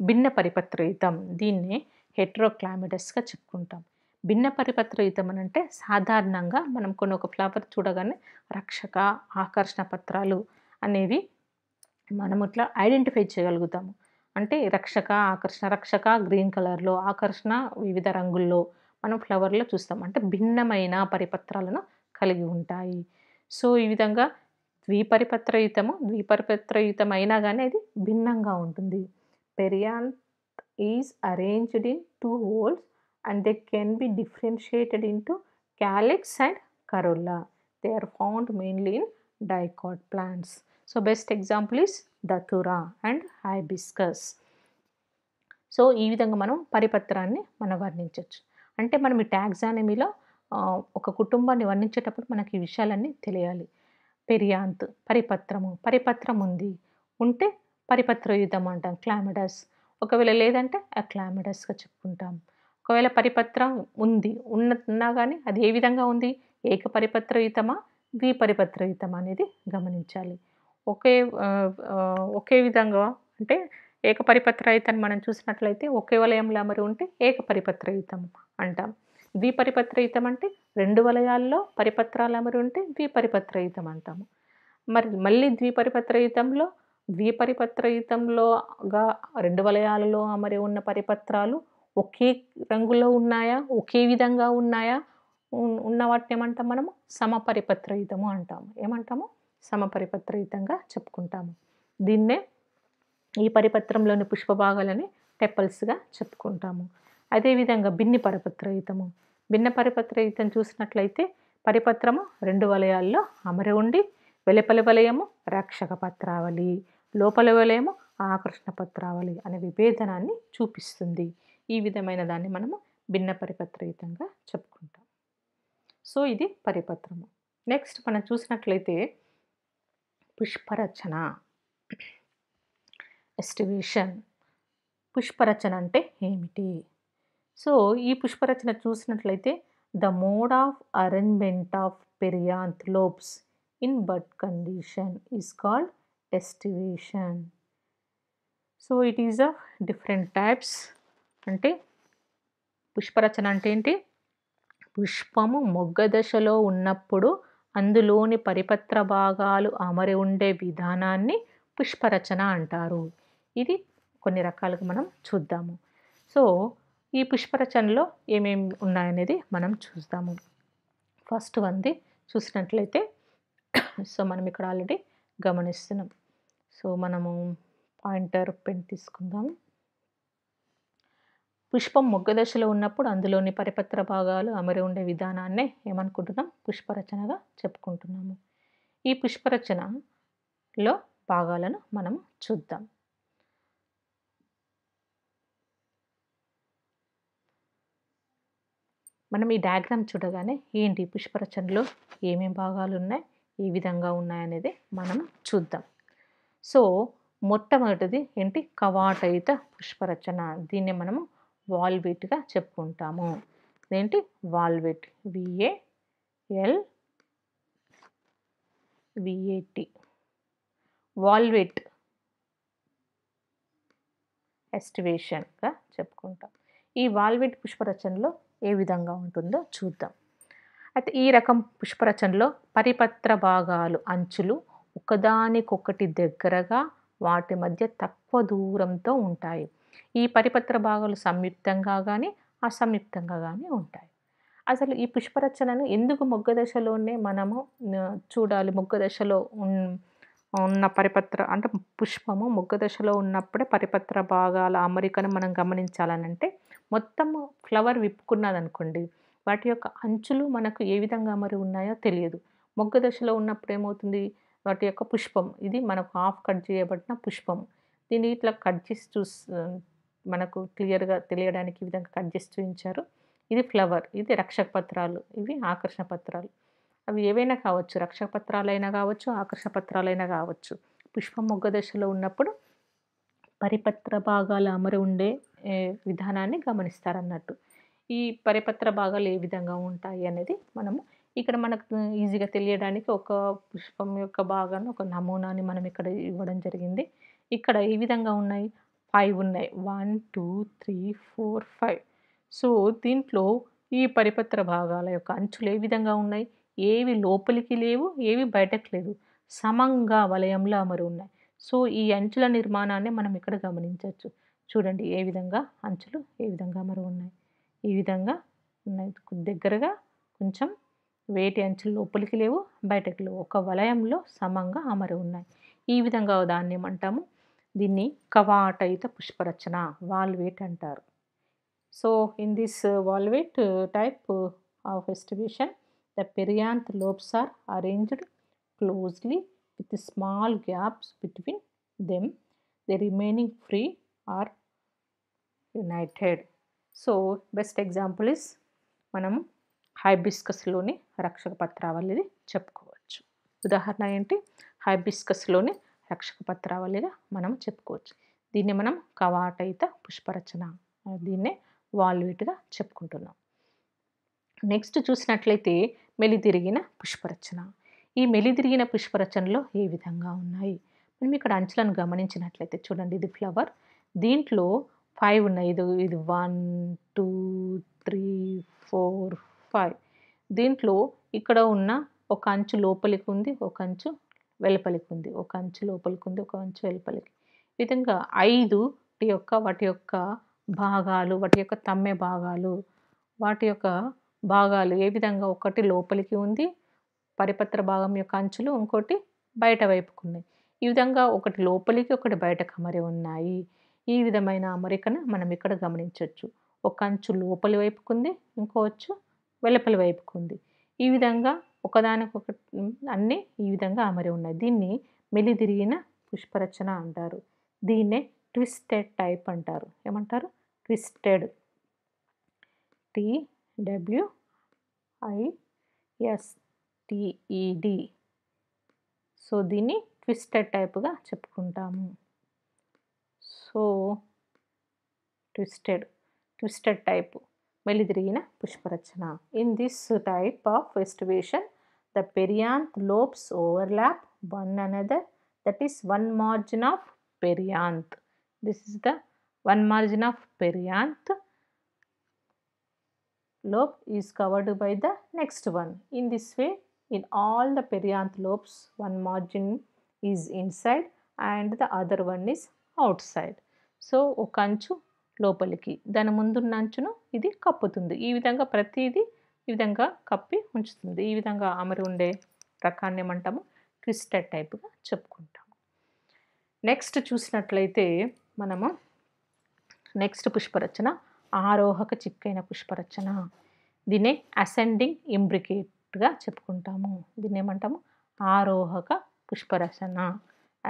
భిన్న పరిపత్రయుతం దీన్నే హెట్రోక్లామిడస్గా చెప్పుకుంటాం భిన్న పరిపత్రయుతం అని అంటే సాధారణంగా మనం కొన్ని ఒక ఫ్లవర్ చూడగానే రక్షక ఆకర్షణ పత్రాలు అనేవి మనం ఇట్లా ఐడెంటిఫై చేయగలుగుతాము అంటే రక్షక ఆకర్షణ రక్షక గ్రీన్ కలర్లో ఆకర్షణ వివిధ రంగుల్లో మనం ఫ్లవర్లో చూస్తాం అంటే భిన్నమైన పరిపత్రాలను కలిగి ఉంటాయి సో ఈ విధంగా ద్విపరిపత్రయుతము ద్విపరిపత్రయుతం అయినా కానీ అది భిన్నంగా ఉంటుంది perianth is arranged in two whorls and they can be differentiated into calyx and corolla. They are found mainly in dicot plants so best example is datura and hibiscus so ఈ విధంగా మనం పరిపత్రాన్ని మనం వర్ణించవచ్చు అంటే మనం ఈ ట్యాక్సానమీలో ఒక కుటుంబాన్ని వర్ణించేటప్పుడు మనకి ఈ విషయాలన్నీ తెలియాలి పెరియాంత్ పరిపత్రము పరిపత్రం ఉంది ఉంటే పరిపత్ర యుద్ధం అంటాం క్లామిడస్ ఒకవేళ లేదంటే ఆ క్లామిడస్గా చెప్పుకుంటాం ఒకవేళ పరిపత్రం ఉంది ఉన్నా కానీ అది ఏ విధంగా ఉంది ఏక పరిపత్రయుతమా ద్విపరిపత్రయుతమా అనేది గమనించాలి ఒకే ఒకే విధంగా అంటే ఏకపరిపత్రయుతని మనం చూసినట్లయితే ఒకే వలయంలో అమరి ఉంటే ఏకపరిపత్రయుతం అంటాం ద్విపరిపత్రయుతం అంటే రెండు వలయాల్లో పరిపత్రాలు అమరి ఉంటే ద్విపరిపత్రయుతం అంటాము మరి మళ్ళీ ద్విపరిపత్రయుతంలో ద్విపరిపత్రయుతంలోగా రెండు వలయాలలో అమరి ఉన్న పరిపత్రాలు ఒకే రంగులో ఉన్నాయా ఒకే విధంగా ఉన్నాయా ఉన్న వాటిని ఏమంటాం మనము సమపరిపత్రయుతము అంటాము ఏమంటాము సమపరిపత్రయుతంగా చెప్పుకుంటాము దీన్నే ఈ పరిపత్రంలోని పుష్పభాగాలని టెపల్స్గా చెప్పుకుంటాము అదేవిధంగా భిన్ని పరిపత్రయుతము భిన్న పరిపత్రయుతం చూసినట్లయితే పరిపత్రము రెండు వలయాల్లో అమరి ఉండి వెలుపల వలయము రక్షక పత్రావళి లోపల వలయము ఆకర్షణ పత్రావళి అనే విభేదనాన్ని చూపిస్తుంది ఈ విధమైన దాన్ని మనము భిన్న పరిపత్రయుతంగా చెప్పుకుంటాం సో ఇది పరిపత్రము నెక్స్ట్ మనం చూసినట్లయితే పుష్పరచన ఎస్టివేషన్ పుష్పరచన అంటే ఏమిటి సో ఈ పుష్పరచన చూసినట్లయితే the mode of arrangement of perianth lobes in bud condition is called aestivation so it is a different types అంటే పుష్పరచన అంటే ఏంటి పుష్పము మొగ్గ దశలో ఉన్నప్పుడు అందులోని పరిపత్ర భాగాలు అమరి ఉండే విధానాన్ని పుష్పరచన అంటారు ఇది కొన్ని రకాలుగా మనం చూద్దాము సో ఈ పుష్పరచనలో ఏమేమి ఉన్నాయనేది మనం చూద్దాము ఫస్ట్ వంది చూసినట్లయితే సో మనం ఇక్కడ ఆల్రెడీ గమనిస్తున్నాం సో మనము పాయింటర్ పెన్ తీసుకుందాము పుష్పం మొగ్గదశలో ఉన్నప్పుడు అందులోని పరిపత్ర భాగాలు అమరి ఉండే విధానాన్నే ఏమనుకుంటున్నాం పుష్పరచనగా చెప్పుకుంటున్నాము ఈ పుష్పరచనలో భాగాలను మనం చూద్దాం మనం ఈ డయాగ్రామ్ చూడగానే ఏంటి పుష్పరచనలో ఏమేమి భాగాలు ఉన్నాయి ఏ విధంగా ఉన్నాయనేది మనం చూద్దాం సో మొట్టమొదటిది ఏంటి కవాటయుత పుష్పరచన దీన్ని మనము వాల్వీట్గా చెప్పుకుంటాము ఏంటి వాల్వీట్ విఏఎల్ విఏటి వాల్వీట్ ఎస్టివేషన్గా చెప్పుకుంటాం ఈ వాల్వీట్ పుష్పరచనలో ఏ విధంగా ఉంటుందో చూద్దాం అయితే ఈ రకం పుష్పరచనలో పరిపత్ర భాగాలు అంచులు ఒకదానికొకటి దగ్గరగా వాటి మధ్య తక్కువ దూరంతో ఉంటాయి ఈ పరిపత్ర భాగాలు సంయుక్తంగా కానీ అసంయుక్తంగా కానీ ఉంటాయి అసలు ఈ పుష్పరచనను ఎందుకు మొగ్గ దశలోనే మనము చూడాలి మొగ్గ దశలో ఉన్న పరిపత్ర అంటే పుష్పము మొగ్గ దశలో ఉన్నప్పుడే పరిపత్ర భాగాల అమరికను మనం గమనించాలని అంటే మొత్తము ఫ్లవర్ విప్పుకున్నదనుకోండి వాటి యొక్క అంచులు మనకు ఏ విధంగా అమరి ఉన్నాయో తెలియదు మొగ్గ దశలో ఉన్నప్పుడు ఏమవుతుంది వాటి యొక్క పుష్పం ఇది మనకు హాఫ్ కట్ చేయబడిన పుష్పం దీన్ని ఇట్లా కట్ చేసి చూస్ మనకు క్లియర్గా తెలియడానికి ఈ విధంగా కట్ చేసి చూపించారు ఇది ఫ్లవర్ ఇది రక్షక పత్రాలు ఇవి ఆకర్షణ పత్రాలు అవి ఏవైనా కావచ్చు రక్షక పత్రాలైనా కావచ్చు ఆకర్షణ పత్రాలైనా కావచ్చు పుష్ప మొగ్గ దశలో ఉన్నప్పుడు పరిపత్ర భాగాలు అమరి ఉండే విధానాన్ని గమనిస్తారన్నట్టు ఈ పరిపత్ర భాగాలు ఏ విధంగా ఉంటాయి అనేది మనము ఇక్కడ మనకు ఈజీగా తెలియడానికి ఒక పుష్పం యొక్క భాగాన్ని ఒక నమూనాని మనం ఇక్కడ ఇవ్వడం జరిగింది ఇక్కడ ఏ విధంగా ఉన్నాయి ఫైవ్ ఉన్నాయి one two three four five so దీంట్లో ఈ పరిపత్ర భాగాల యొక్క అంచులు ఏ విధంగా ఉన్నాయి ఏవి లోపలికి లేవు ఏవి బయటకు లేదు సమంగా వలయంలో అమరు ఉన్నాయి సో ఈ అంచుల నిర్మాణాన్ని మనం ఇక్కడ గమనించవచ్చు చూడండి ఏ విధంగా అంచులు ఏ విధంగా అమరు ఉన్నాయి ఈ విధంగా ఉన్నాయి దగ్గరగా కొంచెం వేటి అంచులు లోపలికి లేవు బయటకు లేవు ఒక వలయంలో సమంగా అమరు ఉన్నాయి ఈ విధంగా దాన్ని ఏమంటాము దీన్ని కవాటయుత పుష్పరచన వాల్వేట్ అంటారు so in this uh, valvate type of aestivation the perianth lobes are arranged closely with small gaps between them the remaining free are united so best example is మనం హైబిస్కస్లోని రక్షక పత్రావళిది చెప్పుకోవచ్చు ఉదాహరణ ఏంటి హైబిస్కస్లోని రక్షక పత్రావళిగా మనం చెప్పుకోవచ్చు దీన్ని మనం కవాటయిత పుష్పరచన దీన్నే వాల్వేట్గా చెప్పుకుంటున్నాం నెక్స్ట్ చూసినట్లయితే మెలిదిరిగిన పుష్పరచన ఈ మెలిదిరిగిన పుష్పరచనలో ఏ విధంగా ఉన్నాయి మనం ఇక్కడ అంచులను గమనించినట్లయితే చూడండి ఇది ఫ్లవర్ దీంట్లో ఫైవ్ ఉన్నాయి ఇది ఇది one two three four five దీంట్లో ఇక్కడ ఉన్న ఒక అంచు లోపలికి ఉంది ఒక అంచు వెలుపలికి ఉంది ఒక అంచు లోపలికి ఉంది ఒక అంచు వెలుపలికి విధంగా ఐదు యొక్క వాటి యొక్క భాగాలు వాటి యొక్క తమ్మె భాగాలు వాటి యొక్క భాగాలు ఏ విధంగా ఒకటి లోపలికి ఉంది పరిపత్ర భాగం యొక్క అంచులు ఇంకోటి బయట వైపుకున్నాయి ఈ విధంగా ఒకటి లోపలికి ఒకటి బయటకు అమరి ఉన్నాయి ఈ విధమైన అమరికను మనం ఇక్కడ గమనించవచ్చు ఒక అంచు లోపలి వైపుకుంది ఇంకో అంచు వెలుపలి వైపుకుంది ఈ విధంగా ఒకదానికొకటి అన్నీ ఈ విధంగా అమరి ఉన్నాయి దీన్ని మెలిదిరిగిన పుష్పరచన అంటారు దీన్నే ట్విస్టెడ్ టైప్ అంటారు ఏమంటారు twisted T W I S T E D so దీన్ని ట్విస్టెడ్ టైప్గా చెప్పుకుంటాము సో ట్విస్టెడ్ ట్విస్టెడ్ టైపు మెలిదిరిగిన పుష్పరచన In this type of aestivation the perianth lobes overlap one another that is one margin of perianth this is the one margin of perianth lobe is covered by the next one in this way in all the perianth lobes one margin is inside and the other one is outside so okanchu లోపలికి దాని ముందున్న అంచును ఇది కప్పుతుంది ఈ విధంగా ప్రతిదీ ఈ విధంగా కప్పి ఉంచుతుంది ఈ విధంగా అమరి ఉండే రకాన్ని ఏమంటాము క్రిస్టల్ టైప్గా చెప్పుకుంటాము నెక్స్ట్ చూసినట్లయితే మనము నెక్స్ట్ పుష్పరచన ఆరోహక చిక్కైన పుష్పరచన దీన్ని అసెండింగ్ ఇంబ్రికేట్గా చెప్పుకుంటాము దీన్ని ఏమంటాము ఆరోహక పుష్పరచన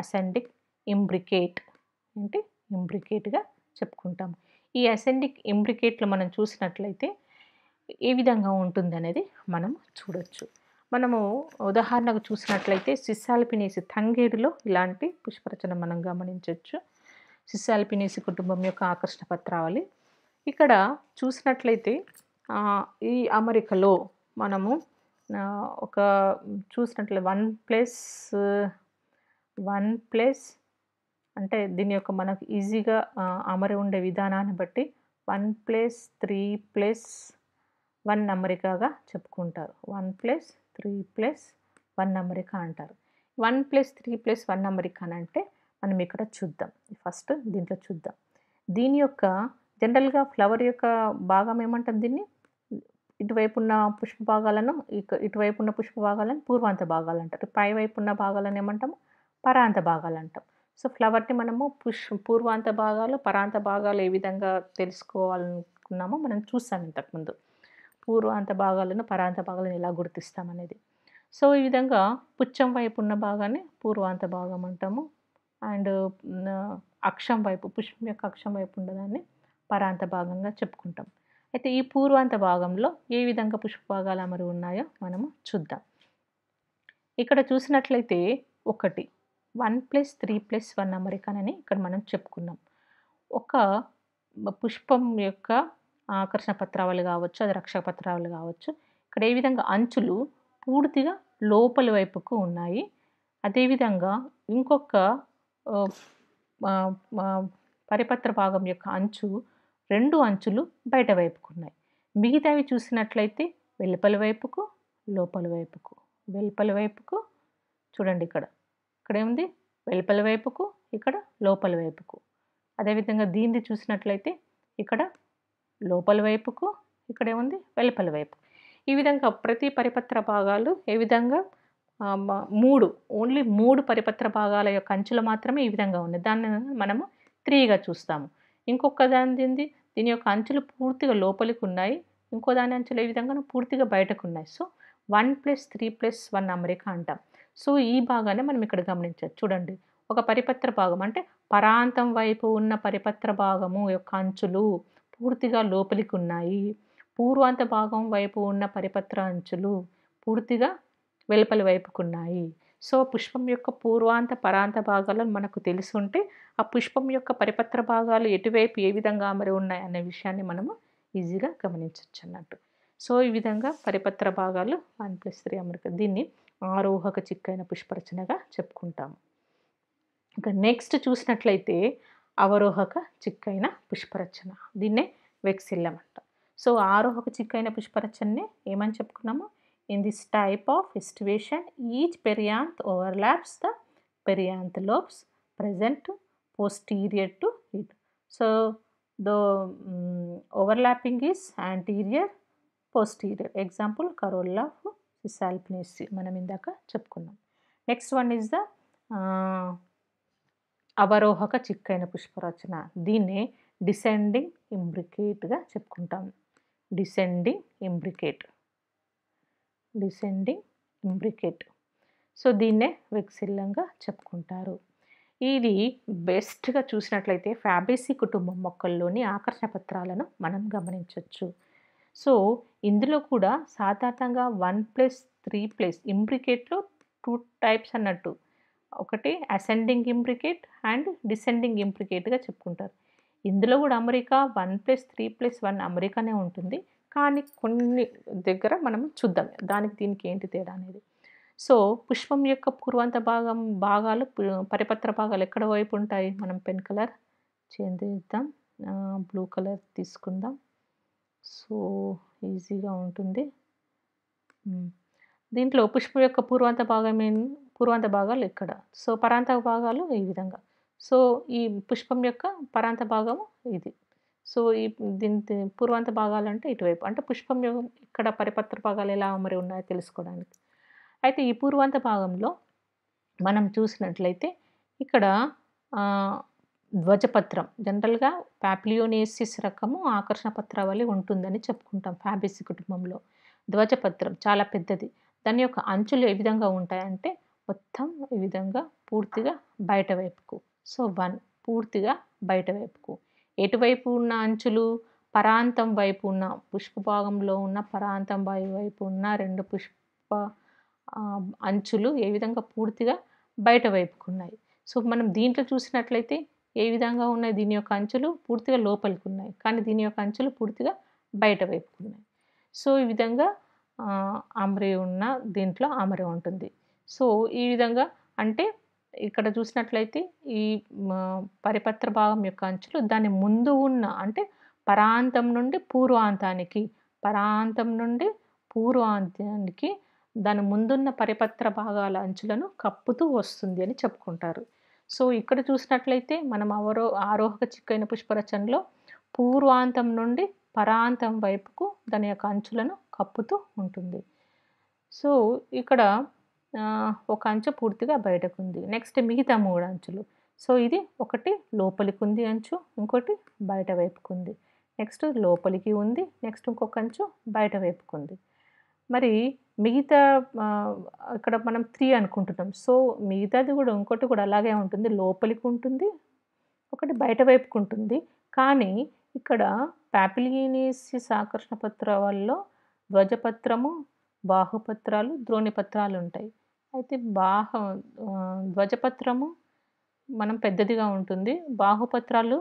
అసెండింగ్ ఇంబ్రికేట్ అంటే ఇంబ్రికేట్గా చెప్పుకుంటాం ఈ అసెండిక్ ఇంబ్రికేట్లు మనం చూసినట్లయితే ఏ విధంగా ఉంటుందనేది మనం చూడొచ్చు మనము ఉదాహరణకు చూసినట్లయితే సిస్సాల్పినేసి తంగేడులో ఇలాంటి పుష్పరచన మనం గమనించవచ్చు సిస్సాల్పినేసి కుటుంబం యొక్క ఆకర్షణ పత్రావళి ఇక్కడ చూసినట్లయితే ఈ అమెరికలో మనము ఒక చూసినట్లయితే వన్ ప్లస్ వన్ ప్లస్ అంటే దీని యొక్క మనకు ఈజీగా అమరి ఉండే విధానాన్ని బట్టి one plus three plus one అమరికగా చెప్పుకుంటారు one plus three plus one అమరిక అంటారు one plus three plus one అమరిక అని అంటే మనం ఇక్కడ చూద్దాం ఫస్ట్ దీంట్లో చూద్దాం దీని యొక్క జనరల్గా ఫ్లవర్ యొక్క భాగం ఏమంటాం దీన్ని ఇటువైపు ఉన్న పుష్ప భాగాలను ఇటువైపు ఉన్న పుష్ప భాగాలను పూర్వాంత భాగాలు అంటారు పైవైపు ఉన్న భాగాలను ఏమంటాము పరాంత భాగాలు అంటాం సో ఫ్లవర్ని మనము పుష్ పూర్వాంత భాగాలు పరాంత భాగాలు ఏ విధంగా తెలుసుకోవాలనుకున్నామో మనం చూసాం ఇంతకుముందు పూర్వాంత భాగాలను పరాంత భాగాలను ఎలా గుర్తిస్తామనేది సో ఈ విధంగా పుచ్చం వైపు ఉన్న భాగాన్ని పూర్వాంత భాగం అంటాము అండ్ అక్షం వైపు పుష్పం యొక్క అక్షం వైపు ఉన్నదాన్ని పరాంత భాగంగా చెప్పుకుంటాం అయితే ఈ పూర్వాంత భాగంలో ఏ విధంగా పుష్ప భాగాలు అమరు ఉన్నాయో మనము చూద్దాం ఇక్కడ చూసినట్లయితే ఒకటి one plus three plus one అమరికన్ అని ఇక్కడ మనం చెప్పుకున్నాం ఒక పుష్పం యొక్క ఆకర్షణ పత్రావళి కావచ్చు అది రక్షక పత్రావళి కావచ్చు ఇక్కడ ఏ విధంగా అంచులు పూర్తిగా లోపలి వైపుకు ఉన్నాయి అదేవిధంగా ఇంకొక పరిపత్ర భాగం యొక్క అంచు రెండు అంచులు బయట వైపుకు ఉన్నాయి మిగతావి చూసినట్లయితే వెలుపల వైపుకు లోపల వైపుకు వెలుపల వైపుకు చూడండి ఇక్కడ ఇక్కడేముంది వెలుపల వైపుకు ఇక్కడ లోపల వైపుకు అదేవిధంగా దీన్ని చూసినట్లయితే ఇక్కడ లోపల వైపుకు ఇక్కడ ఏముంది వెలుపల వైపు ఈ విధంగా ప్రతి పరిపత్ర భాగాలు ఏ విధంగా మూడు ఓన్లీ మూడు పరిపత్ర భాగాల యొక్క అంచులు మాత్రమే ఈ విధంగా ఉన్నాయి దాన్ని మనము త్రీగా చూస్తాము ఇంకొక దాని దీని యొక్క అంచులు పూర్తిగా లోపలికి ఉన్నాయి ఇంకో దాని అంచులు ఏ విధంగా పూర్తిగా బయటకు ఉన్నాయి so one plus three plus one అమెరికా అంటాం సో ఈ భాగాన్ని మనం ఇక్కడ గమనించవచ్చు చూడండి ఒక పరిపత్ర భాగం అంటే పరాంతం వైపు ఉన్న పరిపత్ర భాగము యొక్క అంచులు పూర్తిగా లోపలికి ఉన్నాయి పూర్వాంత భాగం వైపు ఉన్న పరిపత్ర అంచులు పూర్తిగా వెలుపలి వైపుకు ఉన్నాయి సో పుష్పం యొక్క పూర్వాంత పరాంత భాగాలు మనకు తెలుసుంటే ఆ పుష్పం యొక్క పరిపత్ర భాగాలు ఎటువైపు ఏ విధంగా మరి ఉన్నాయి అనే విషయాన్ని మనము ఈజీగా గమనించవచ్చు అన్నట్టు సో ఈ విధంగా పరిపత్ర భాగాలు వన్ ప్లస్ త్రీ అమరిక దీన్ని ఆరోహక చిక్కైన పుష్పరచనగా చెప్పుకుంటాము ఇక నెక్స్ట్ చూసినట్లయితే అవరోహక చిక్కైన పుష్పరచన దీన్నే వెక్సిల్లం అంట సో ఆరోహక చిక్కైన పుష్పరచననే ఏమని చెప్పుకున్నాము in this type of aestivation each perianth overlaps the perianth lobes present posterior to it so the overlapping is anterior posterior example corolla of Caesalpinia మనం ఇందాక చెప్పుకున్నాం నెక్స్ట్ వన్ ఈజ్ ద అవరోహక చిక్కైన పుష్పరచన దీన్నే డిసెండింగ్ ఇంబ్రికేట్గా చెప్పుకుంటాం descending imbricate descending imbricate so దీన్నే వెక్సిల్లంగా చెప్పుకుంటారు ఇది బెస్ట్గా చూసినట్లయితే ఫ్యాబేసీ కుటుంబం మొక్కల్లోని ఆకర్షణ పత్రాలను మనం గమనించవచ్చు సో ఇందులో కూడా సాధారణంగా వన్ ప్లస్ త్రీ ప్లస్ ఇంప్రికేట్లో టూ టైప్స్ అన్నట్టు ఒకటి అసెండింగ్ ఇంప్రికేట్ అండ్ డిసెండింగ్ ఇంప్రికేట్గా చెప్పుకుంటారు ఇందులో కూడా అమెరికా one plus three plus one అమెరికానే ఉంటుంది కానీ కొన్ని దగ్గర మనం చూద్దాం దానికి దీనికి ఏంటి తేడా అనేది సో పుష్పం యొక్క పూర్వంత భాగం భాగాలు పరిపత్ర భాగాలు ఎక్కడ వైపు ఉంటాయి మనం పెన్ కలర్ చేంజ్ చేద్దాం బ్లూ కలర్ తీసుకుందాం సో ఈజీగా ఉంటుంది దీంట్లో పుష్ప యొక్క పూర్వాంత భాగం పూర్వాంత భాగాలు ఇక్కడ సో పరాంత భాగాలు ఈ విధంగా సో ఈ పుష్పం యొక్క పరాంత భాగము ఇది సో ఈ దీని పూర్వాంత భాగాలు అంటే ఇటువైపు అంటే పుష్పం ఇక్కడ పరిపత్ర భాగాలు ఎలా అమరి ఉన్నాయో తెలుసుకోవడానికి అయితే ఈ పూర్వాంత భాగంలో మనం చూసినట్లయితే ఇక్కడ ధ్వజపత్రం జనరల్గా ప్యాప్లియోనేసిస్ రకము ఆకర్షణ వలె ఉంటుందని చెప్పుకుంటాం ఫ్యాబేసి కుటుంబంలో ధ్వజపత్రం చాలా పెద్దది దాని యొక్క అంచులు ఏ విధంగా ఉంటాయంటే మొత్తం ఈ విధంగా పూర్తిగా బయట వైపుకు సో వన్ పూర్తిగా బయట వైపుకు ఎటువైపు ఉన్న అంచులు పరాంతం వైపు ఉన్న పుష్ప భాగంలో ఉన్న పరాంతం వైపు ఉన్న రెండు పుష్ప అంచులు ఏ విధంగా పూర్తిగా బయట వైపుకున్నాయి సో మనం దీంట్లో చూసినట్లయితే ఏ విధంగా ఉన్నాయి దీని యొక్క అంచులు పూర్తిగా లోపలికి ఉన్నాయి కానీ దీని యొక్క అంచులు పూర్తిగా బయట వైపుకు ఉన్నాయి సో ఈ విధంగా అమరి ఉన్న దీంట్లో అమరి ఉంటుంది సో ఈ విధంగా అంటే ఇక్కడ చూసినట్లయితే ఈ పరిపత్ర భాగం యొక్క అంచులు దాని ముందు ఉన్న అంటే పరాంతం నుండి పూర్వాంతానికి పరాంతం నుండి పూర్వాంతానికి దాని ముందున్న పరిపత్ర భాగాల అంచులను కప్పుతూ వస్తుంది అని చెప్పుకుంటారు సో ఇక్కడ చూసినట్లయితే మనం అవరో ఆరోహక చిక్కైన పుష్పరచనలో పూర్వాంతం నుండి పరాంతం వైపుకు దాని యొక్క అంచులను కప్పుతూ ఉంటుంది సో ఇక్కడ ఒక అంచు పూర్తిగా బయటకు ఉంది నెక్స్ట్ మిగతా మూడు అంచులు సో ఇది ఒకటి లోపలికి ఉంది అంచు ఇంకోటి బయట వైపుకు ఉంది నెక్స్ట్ లోపలికి ఉంది నెక్స్ట్ ఇంకొక అంచు బయట వైపుకు ఉంది మరి మిగతా ఇక్కడ మనం త్రీ అనుకుంటున్నాం సో మిగతాది కూడా ఇంకోటి కూడా అలాగే ఉంటుంది లోపలికి ఉంటుంది ఒకటి బయట వైపుకు ఉంటుంది కానీ ఇక్కడ ప్యాపిలియనేసి సాకర్షణ పత్రాల్లో ధ్వజపత్రము బాహుపత్రాలు ద్రోణిపత్రాలు ఉంటాయి అయితే బాహ ధ్వజపత్రము మనం పెద్దదిగా ఉంటుంది బాహుపత్రాలు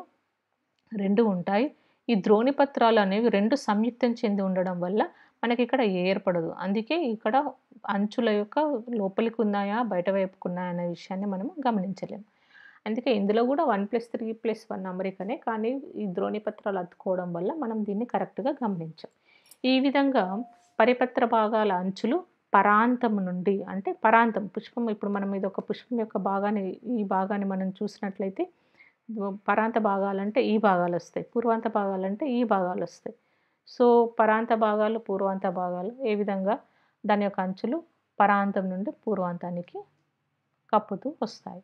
రెండు ఉంటాయి ఈ ద్రోణిపత్రాలు అనేవి రెండు సంయుక్తం చెంది ఉండడం వల్ల మనకిక్కడ ఏర్పడదు. అందుకే ఇక్కడ అంచుల యొక్క లోపలికి ఉన్నాయా బయట వైపుకున్నాయా అనే విషయాన్ని మనము గమనించలేం. అందుకే ఇందులో కూడా one plus three plus one అమరికనే. కానీ ఈ ద్రోణిపత్రాలు అద్దుకోవడం వల్ల మనం దీన్ని కరెక్ట్‌గా గమనించం. ఈ విధంగా పరిపత్ర భాగాల అంచులు పరాంతం నుండి అంటే పరాంతం పుష్పం ఇప్పుడు మనం ఇదొక పుష్పం యొక్క భాగాన్ని ఈ భాగాన్ని మనం చూసినట్లయితే పరాంత భాగాలంటే ఈ భాగాలు వస్తాయి పూర్వాంత భాగాలంటే ఈ భాగాలు వస్తాయి సో పరాంత భాగాలు పూర్వాంత భాగాలు ఏ విధంగా దాని యొక్క అంచులు పరాంతం నుండి పూర్వాంతానికి కప్పుతూ వస్తాయి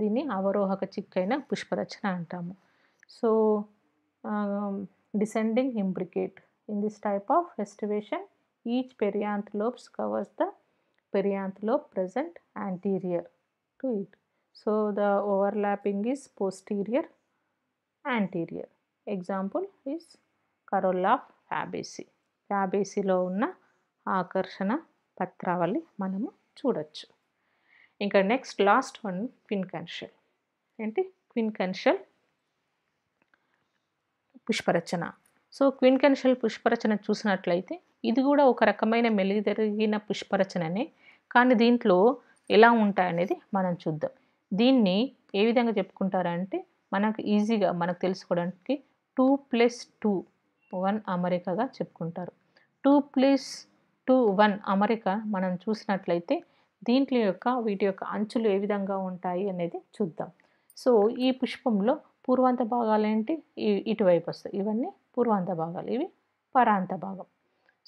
దీన్ని అవరోహక చిక్కైన పుష్పరచన అంటాము so descending imbricate in this type of aestivation each perianth lobes covers the perianth lobe present anterior to it so the overlapping is posterior anterior example is corolla of Fabaceae ఫ్యాబేసిలో ఉన్న ఆకర్షణ పత్రావళి మనము చూడొచ్చు ఇంకా నెక్స్ట్ లాస్ట్ వన్ క్విన్కన్షల్ ఏంటి క్విన్కన్షల్ పుష్పరచన so క్విన్కన్షల్ పుష్పరచన చూసినట్లయితే ఇది కూడా ఒక రకమైన మెలిగిరిగిన పుష్పరచననే కానీ దీంట్లో ఎలా ఉంటాయనేది మనం చూద్దాం దీన్ని ఏ విధంగా చెప్పుకుంటారంటే మనకు ఈజీగా మనకు తెలుసుకోవడానికి టూ ప్లస్ టూ వన్ అమరికగా చెప్పుకుంటారు టూ ప్లీస్ టూ వన్ అమరిక మనం చూసినట్లయితే దీంట్లో యొక్క వీటి యొక్క అంచులు ఏ విధంగా ఉంటాయి అనేది చూద్దాం సో ఈ పుష్పంలో పూర్వాంత భాగాలు ఏంటి ఇటువైపు వస్తాయి ఇవన్నీ పూర్వాంత భాగాలు ఇవి పరాంత భాగం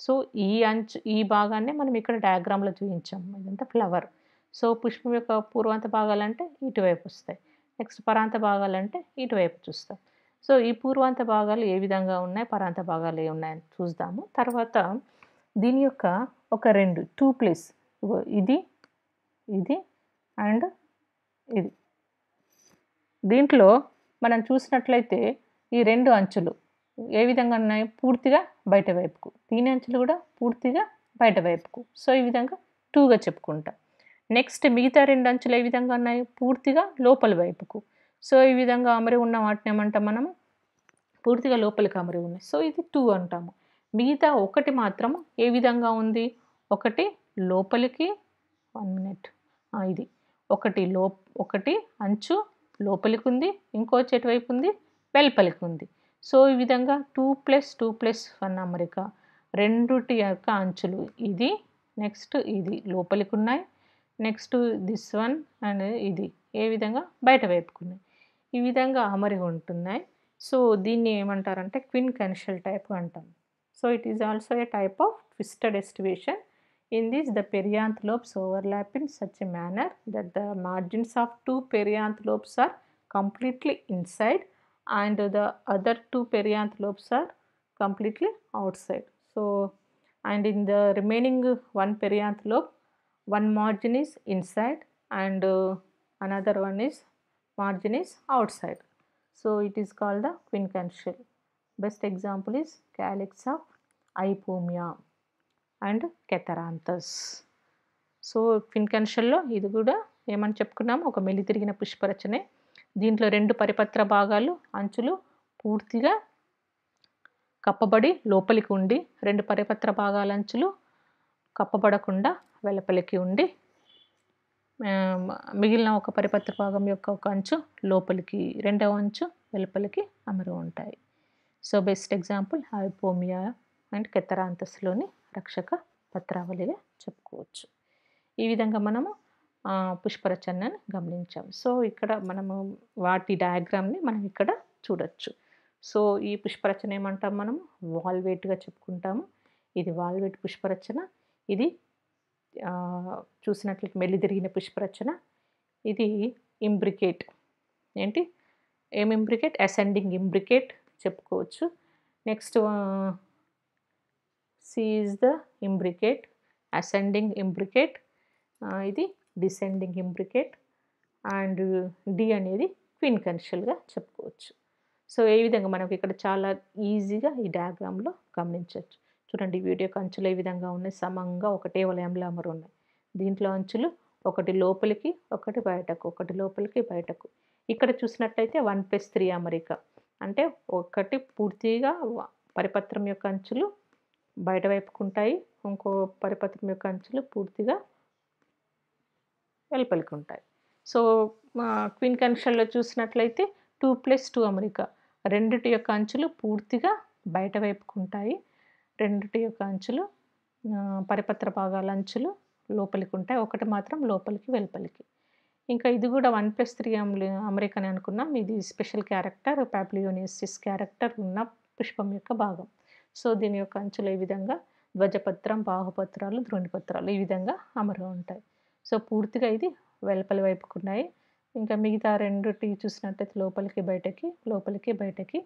సో ఈ అంచు ఈ భాగాన్ని మనం ఇక్కడ డయాగ్రామ్లో చూపించాం ఇదంతా ఫ్లవర్ సో పుష్పం యొక్క పూర్వాంత భాగాలంటే ఇటువైపు వస్తాయి నెక్స్ట్ పరాంత భాగాలంటే ఇటువైపు చూస్తాం సో ఈ పూర్వాంత భాగాలు ఏ విధంగా ఉన్నాయి పరాంత భాగాలు ఏ ఉన్నాయని చూద్దాము తర్వాత దీని యొక్క ఒక రెండు టూ ప్లేస్ ఇది ఇది అండ్ ఇది దీంట్లో మనం చూసినట్లయితే ఈ రెండు అంచులు ఏ విధంగా ఉన్నాయి పూర్తిగా బయట వైపుకు దీని అంచులు కూడా పూర్తిగా బయట వైపుకు సో ఈ విధంగా టూగా చెప్పుకుంటాం నెక్స్ట్ మిగతా రెండు అంచులు ఏ విధంగా ఉన్నాయి పూర్తిగా లోపల వైపుకు సో ఈ విధంగా అమరి ఉన్న వాటిని ఏమంటాం మనం పూర్తిగా లోపలికి అమరి ఉన్నాయి సో ఇది టూ అంటాము మిగతా ఒకటి మాత్రం ఏ విధంగా ఉంది ఒకటి లోపలికి వన్ మినిట్ ఇది ఒకటి లో ఒకటి అంచు లోపలికి ఉంది ఇంకో చెటువైపు ఉంది వెలుపలికి ఉంది సో ఈ విధంగా two plus two plus one అమరిక రెండుటి యొక్క అంచులు ఇది నెక్స్ట్ ఇది లోపలికి ఉన్నాయి నెక్స్ట్ దిస్ వన్ అండ్ ఇది ఏ విధంగా బయట వైపుకున్నాయి ఈ విధంగా అమరి ఉంటున్నాయి సో దీన్ని ఏమంటారంటే క్విన్ కెన్షల్ టైప్ అంటాం so it is also a type of twisted aestivation in this the perianth lobes overlap in such a manner that the margins of two perianth lobes are completely inside and the other two perianth lobes are completely outside so and in the remaining one perianth lobe one margin is inside and another one is margin is outside. So it is called the quincuntial. Best example is calyx of Ipomia and Catharanthus so ఫిన్కన్షన్లో ఇది కూడా ఏమని చెప్పుకున్నాము ఒక మెలి తిరిగిన పుష్పరచనే దీంట్లో రెండు పరిపత్ర భాగాలు అంచులు పూర్తిగా కప్పబడి లోపలికి ఉండి రెండు పరిపత్ర భాగాల అంచులు కప్పబడకుండా వెలపలికి ఉండి మిగిలిన ఒక పరిపత్ర భాగం యొక్క ఒక అంచు లోపలికి రెండవ అంచు వెలుపలికి అమరు ఉంటాయి so best example Ipomoea and కెత్తరాంతస్లోని రక్షక పత్రావళిగా చెప్పుకోవచ్చు ఈ విధంగా మనము పుష్పరచనని గమనించాం సో ఇక్కడ మనము వాటి డయాగ్రామ్ని మనం ఇక్కడ చూడొచ్చు సో ఈ పుష్పరచన ఏమంటాం మనము వాల్వేట్గా చెప్పుకుంటాము ఇది వాల్వేట్ పుష్పరచన ఇది చూసినట్లు మెల్లి తిరిగిన పుష్పరచన ఇది ఇంబ్రికేట్ ఏంటి ఏం ఇంబ్రికేట్ అసెండింగ్ ఇంబ్రికేట్ చెప్పుకోవచ్చు next C is the imbricate ascending imbricate ఇది డిసెండింగ్ ఇంబ్రికేట్ అండ్ డి అనేది క్వీన్ కన్షియల్గా చెప్పుకోవచ్చు సో ఏ విధంగా మనకు ఇక్కడ చాలా ఈజీగా ఈ డయాగ్రామ్లో గమనించవచ్చు చూడండి వీటి యొక్క అంచులు ఏ విధంగా ఉన్నాయి సమంగా ఒకటే వలయంలో అమరు ఉన్నాయి దీంట్లో అంచులు ఒకటి లోపలికి ఒకటి బయటకు ఒకటి లోపలికి బయటకు ఇక్కడ చూసినట్టయితే వన్ ప్లస్ త్రీ అమరిక అంటే ఒకటి పూర్తిగా పరిపత్రం యొక్క అంచులు బయట వైపుకు ఉంటాయి ఇంకో పరిపత్రం యొక్క అంచులు పూర్తిగా వెలుపలికి ఉంటాయి సో క్వీన్ కనెక్షన్లో చూసినట్లయితే టూ ప్లస్ టూ అమరిక రెండిటి యొక్క అంచులు పూర్తిగా బయట వైపుకు ఉంటాయి రెండింటి యొక్క అంచులు పరిపత్ర భాగాల అంచులు లోపలికి ఉంటాయి ఒకటి మాత్రం లోపలికి వెలుపలికి ఇంకా ఇది కూడా వన్ ప్లస్ త్రీ అమెరికా అని అనుకున్నాం ఇది స్పెషల్ క్యారెక్టర్ ప్యాప్లియోనియసిస్ క్యారెక్టర్ ఉన్న పుష్పం యొక్క భాగం సో దీని యొక్క అంచులు ఈ విధంగా ధ్వజపత్రం బాహుపత్రాలు ద్రోణిపత్రాలు ఈ విధంగా అమరు ఉంటాయి సో పూర్తిగా ఇది వెలుపలి వైపుకున్నాయి ఇంకా మిగతా రెండు టీ చూసినట్టయితే లోపలికి బయటకి లోపలికి బయటకి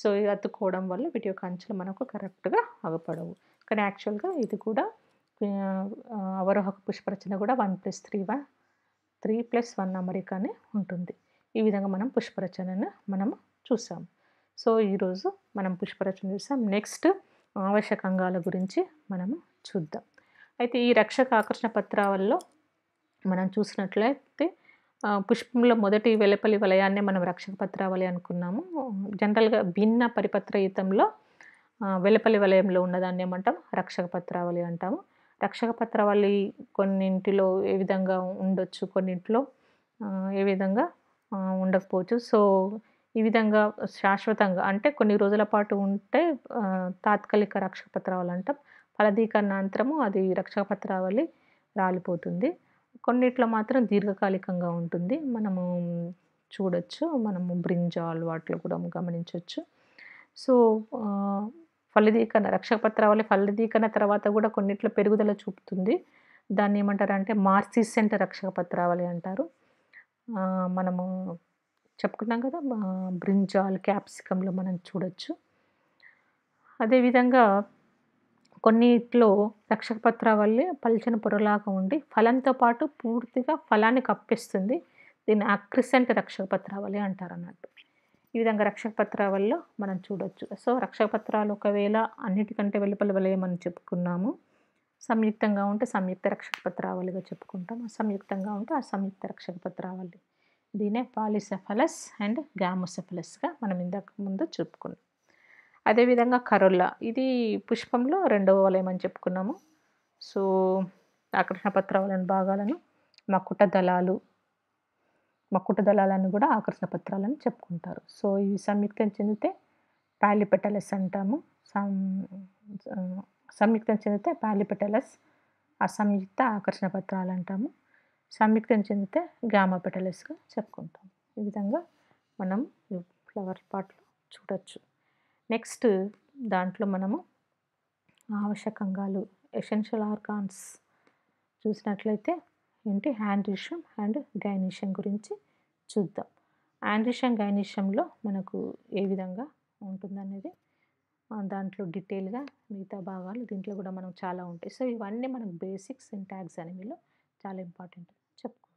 సో ఇది అతుక్కోవడం వల్ల వీటి యొక్క అంచులు మనకు కరెక్ట్గా అగపడవు కానీ యాక్చువల్గా ఇది కూడా అవరోహక పుష్పరచన కూడా one plus three one three plus one అమరికానే ఉంటుంది ఈ విధంగా మనం పుష్పరచనను మనం చూసాం సో ఈరోజు మనం పుష్పరచన చూసాం నెక్స్ట్ ఆవశ్యక అంగాల గురించి మనము చూద్దాం అయితే ఈ రక్షక ఆకర్షణ పత్రాలలో మనం చూసినట్లయితే పుష్పంలో మొదటి వెలపలి వలయాన్నే మనం రక్షక పత్రావళి అనుకున్నాము జనరల్గా భిన్న పరిపత్రయుతంలో వెలపలి వలయంలో ఉన్నదాన్ని ఏమంటాం రక్షక పత్రావళి అంటాము రక్షక పత్రావళి కొన్నింటిలో ఏ విధంగా ఉండొచ్చు కొన్నింటిలో ఏ విధంగా ఉండకపోవచ్చు సో ఈ విధంగా శాశ్వతంగా అంటే కొన్ని రోజుల పాటు ఉంటే తాత్కాలిక రక్షక పత్రావళి అంటాం అంతరము అది రక్షక పత్రావళి రాలిపోతుంది కొన్నిట్లో మాత్రం దీర్ఘకాలికంగా ఉంటుంది మనము చూడొచ్చు మనము బ్రింజాల్ వాటిలో కూడా గమనించవచ్చు సో ఫలదీకరణ రక్షక వల్ల ఫలదీకరణ తర్వాత కూడా కొన్నిట్లో పెరుగుదల చూపుతుంది దాన్ని ఏమంటారు అంటే మార్సిసెంట్ రక్షక పత్రావళి అంటారు మనము చెప్పుకున్నాం కదా బ్రింజాల్ క్యాప్సికంలో మనం చూడొచ్చు అదేవిధంగా కొన్నిట్లో రక్షకపత్ర వల్ల పలిచిన పొరలాగా ఉండి ఫలంతో పాటు పూర్తిగా ఫలాన్ని కప్పిస్తుంది దీన్ని అక్రిసెంట్ రక్షకపత్రావళి అంటారు అన్నట్టు ఈ విధంగా వల్ల మనం చూడొచ్చు సో రక్షకపత్రాలు ఒకవేళ అన్నిటికంటే వెలుపల వలయ మనం చెప్పుకున్నాము సంయుక్తంగా ఉంటే సంయుక్త రక్షకపత్రావళిగా చెప్పుకుంటాం అసంయుక్తంగా ఉంటే అసంయుక్త రక్షకపత్రావళి దీనే పాలిసెఫలస్ అండ్ గ్యామోసెఫలస్గా మనం ఇంతకు ముందు చెప్పుకున్నాం అదేవిధంగా కరోల్లా ఇది పుష్పంలో రెండవ వలయం అని చెప్పుకున్నాము సో ఆకర్షణ వలన భాగాలను మకుట దళాలు మకుట దళాలను కూడా ఆకర్షణ పత్రాలను చెప్పుకుంటారు సో ఇవి సంయుక్తం చెందితే ప్యాలిపెటలస్ అంటాము సంయుక్తం చెందితే ప్యాలిపెటలస్ అసంయుక్త ఆకర్షణ పత్రాలు అంటాము సంయుక్తం చెందితే గామాపెటలస్గా చెప్పుకుంటాము ఈ విధంగా మనం ఫ్లవర్ పాట్లు చూడొచ్చు నెక్స్ట్ దాంట్లో మనము ఆవశ్యకంగాలు ఎసెన్షియల్ ఆర్గాన్స్ చూసినట్లయితే ఏంటి హ్యాండ్రిషం అండ్ గైనిషం గురించి చూద్దాం హ్యాండ్రిషం గైనిషంలో మనకు ఏ విధంగా ఉంటుందనేది దాంట్లో డీటెయిల్గా మిగతా భాగాలు దీంట్లో కూడా మనకు చాలా ఉంటాయి సో ఇవన్నీ మనకు బేసిక్స్ ఇంటాక్స్ అనేవిలో చాలా ఇంపార్టెంట్ చెప్పుకో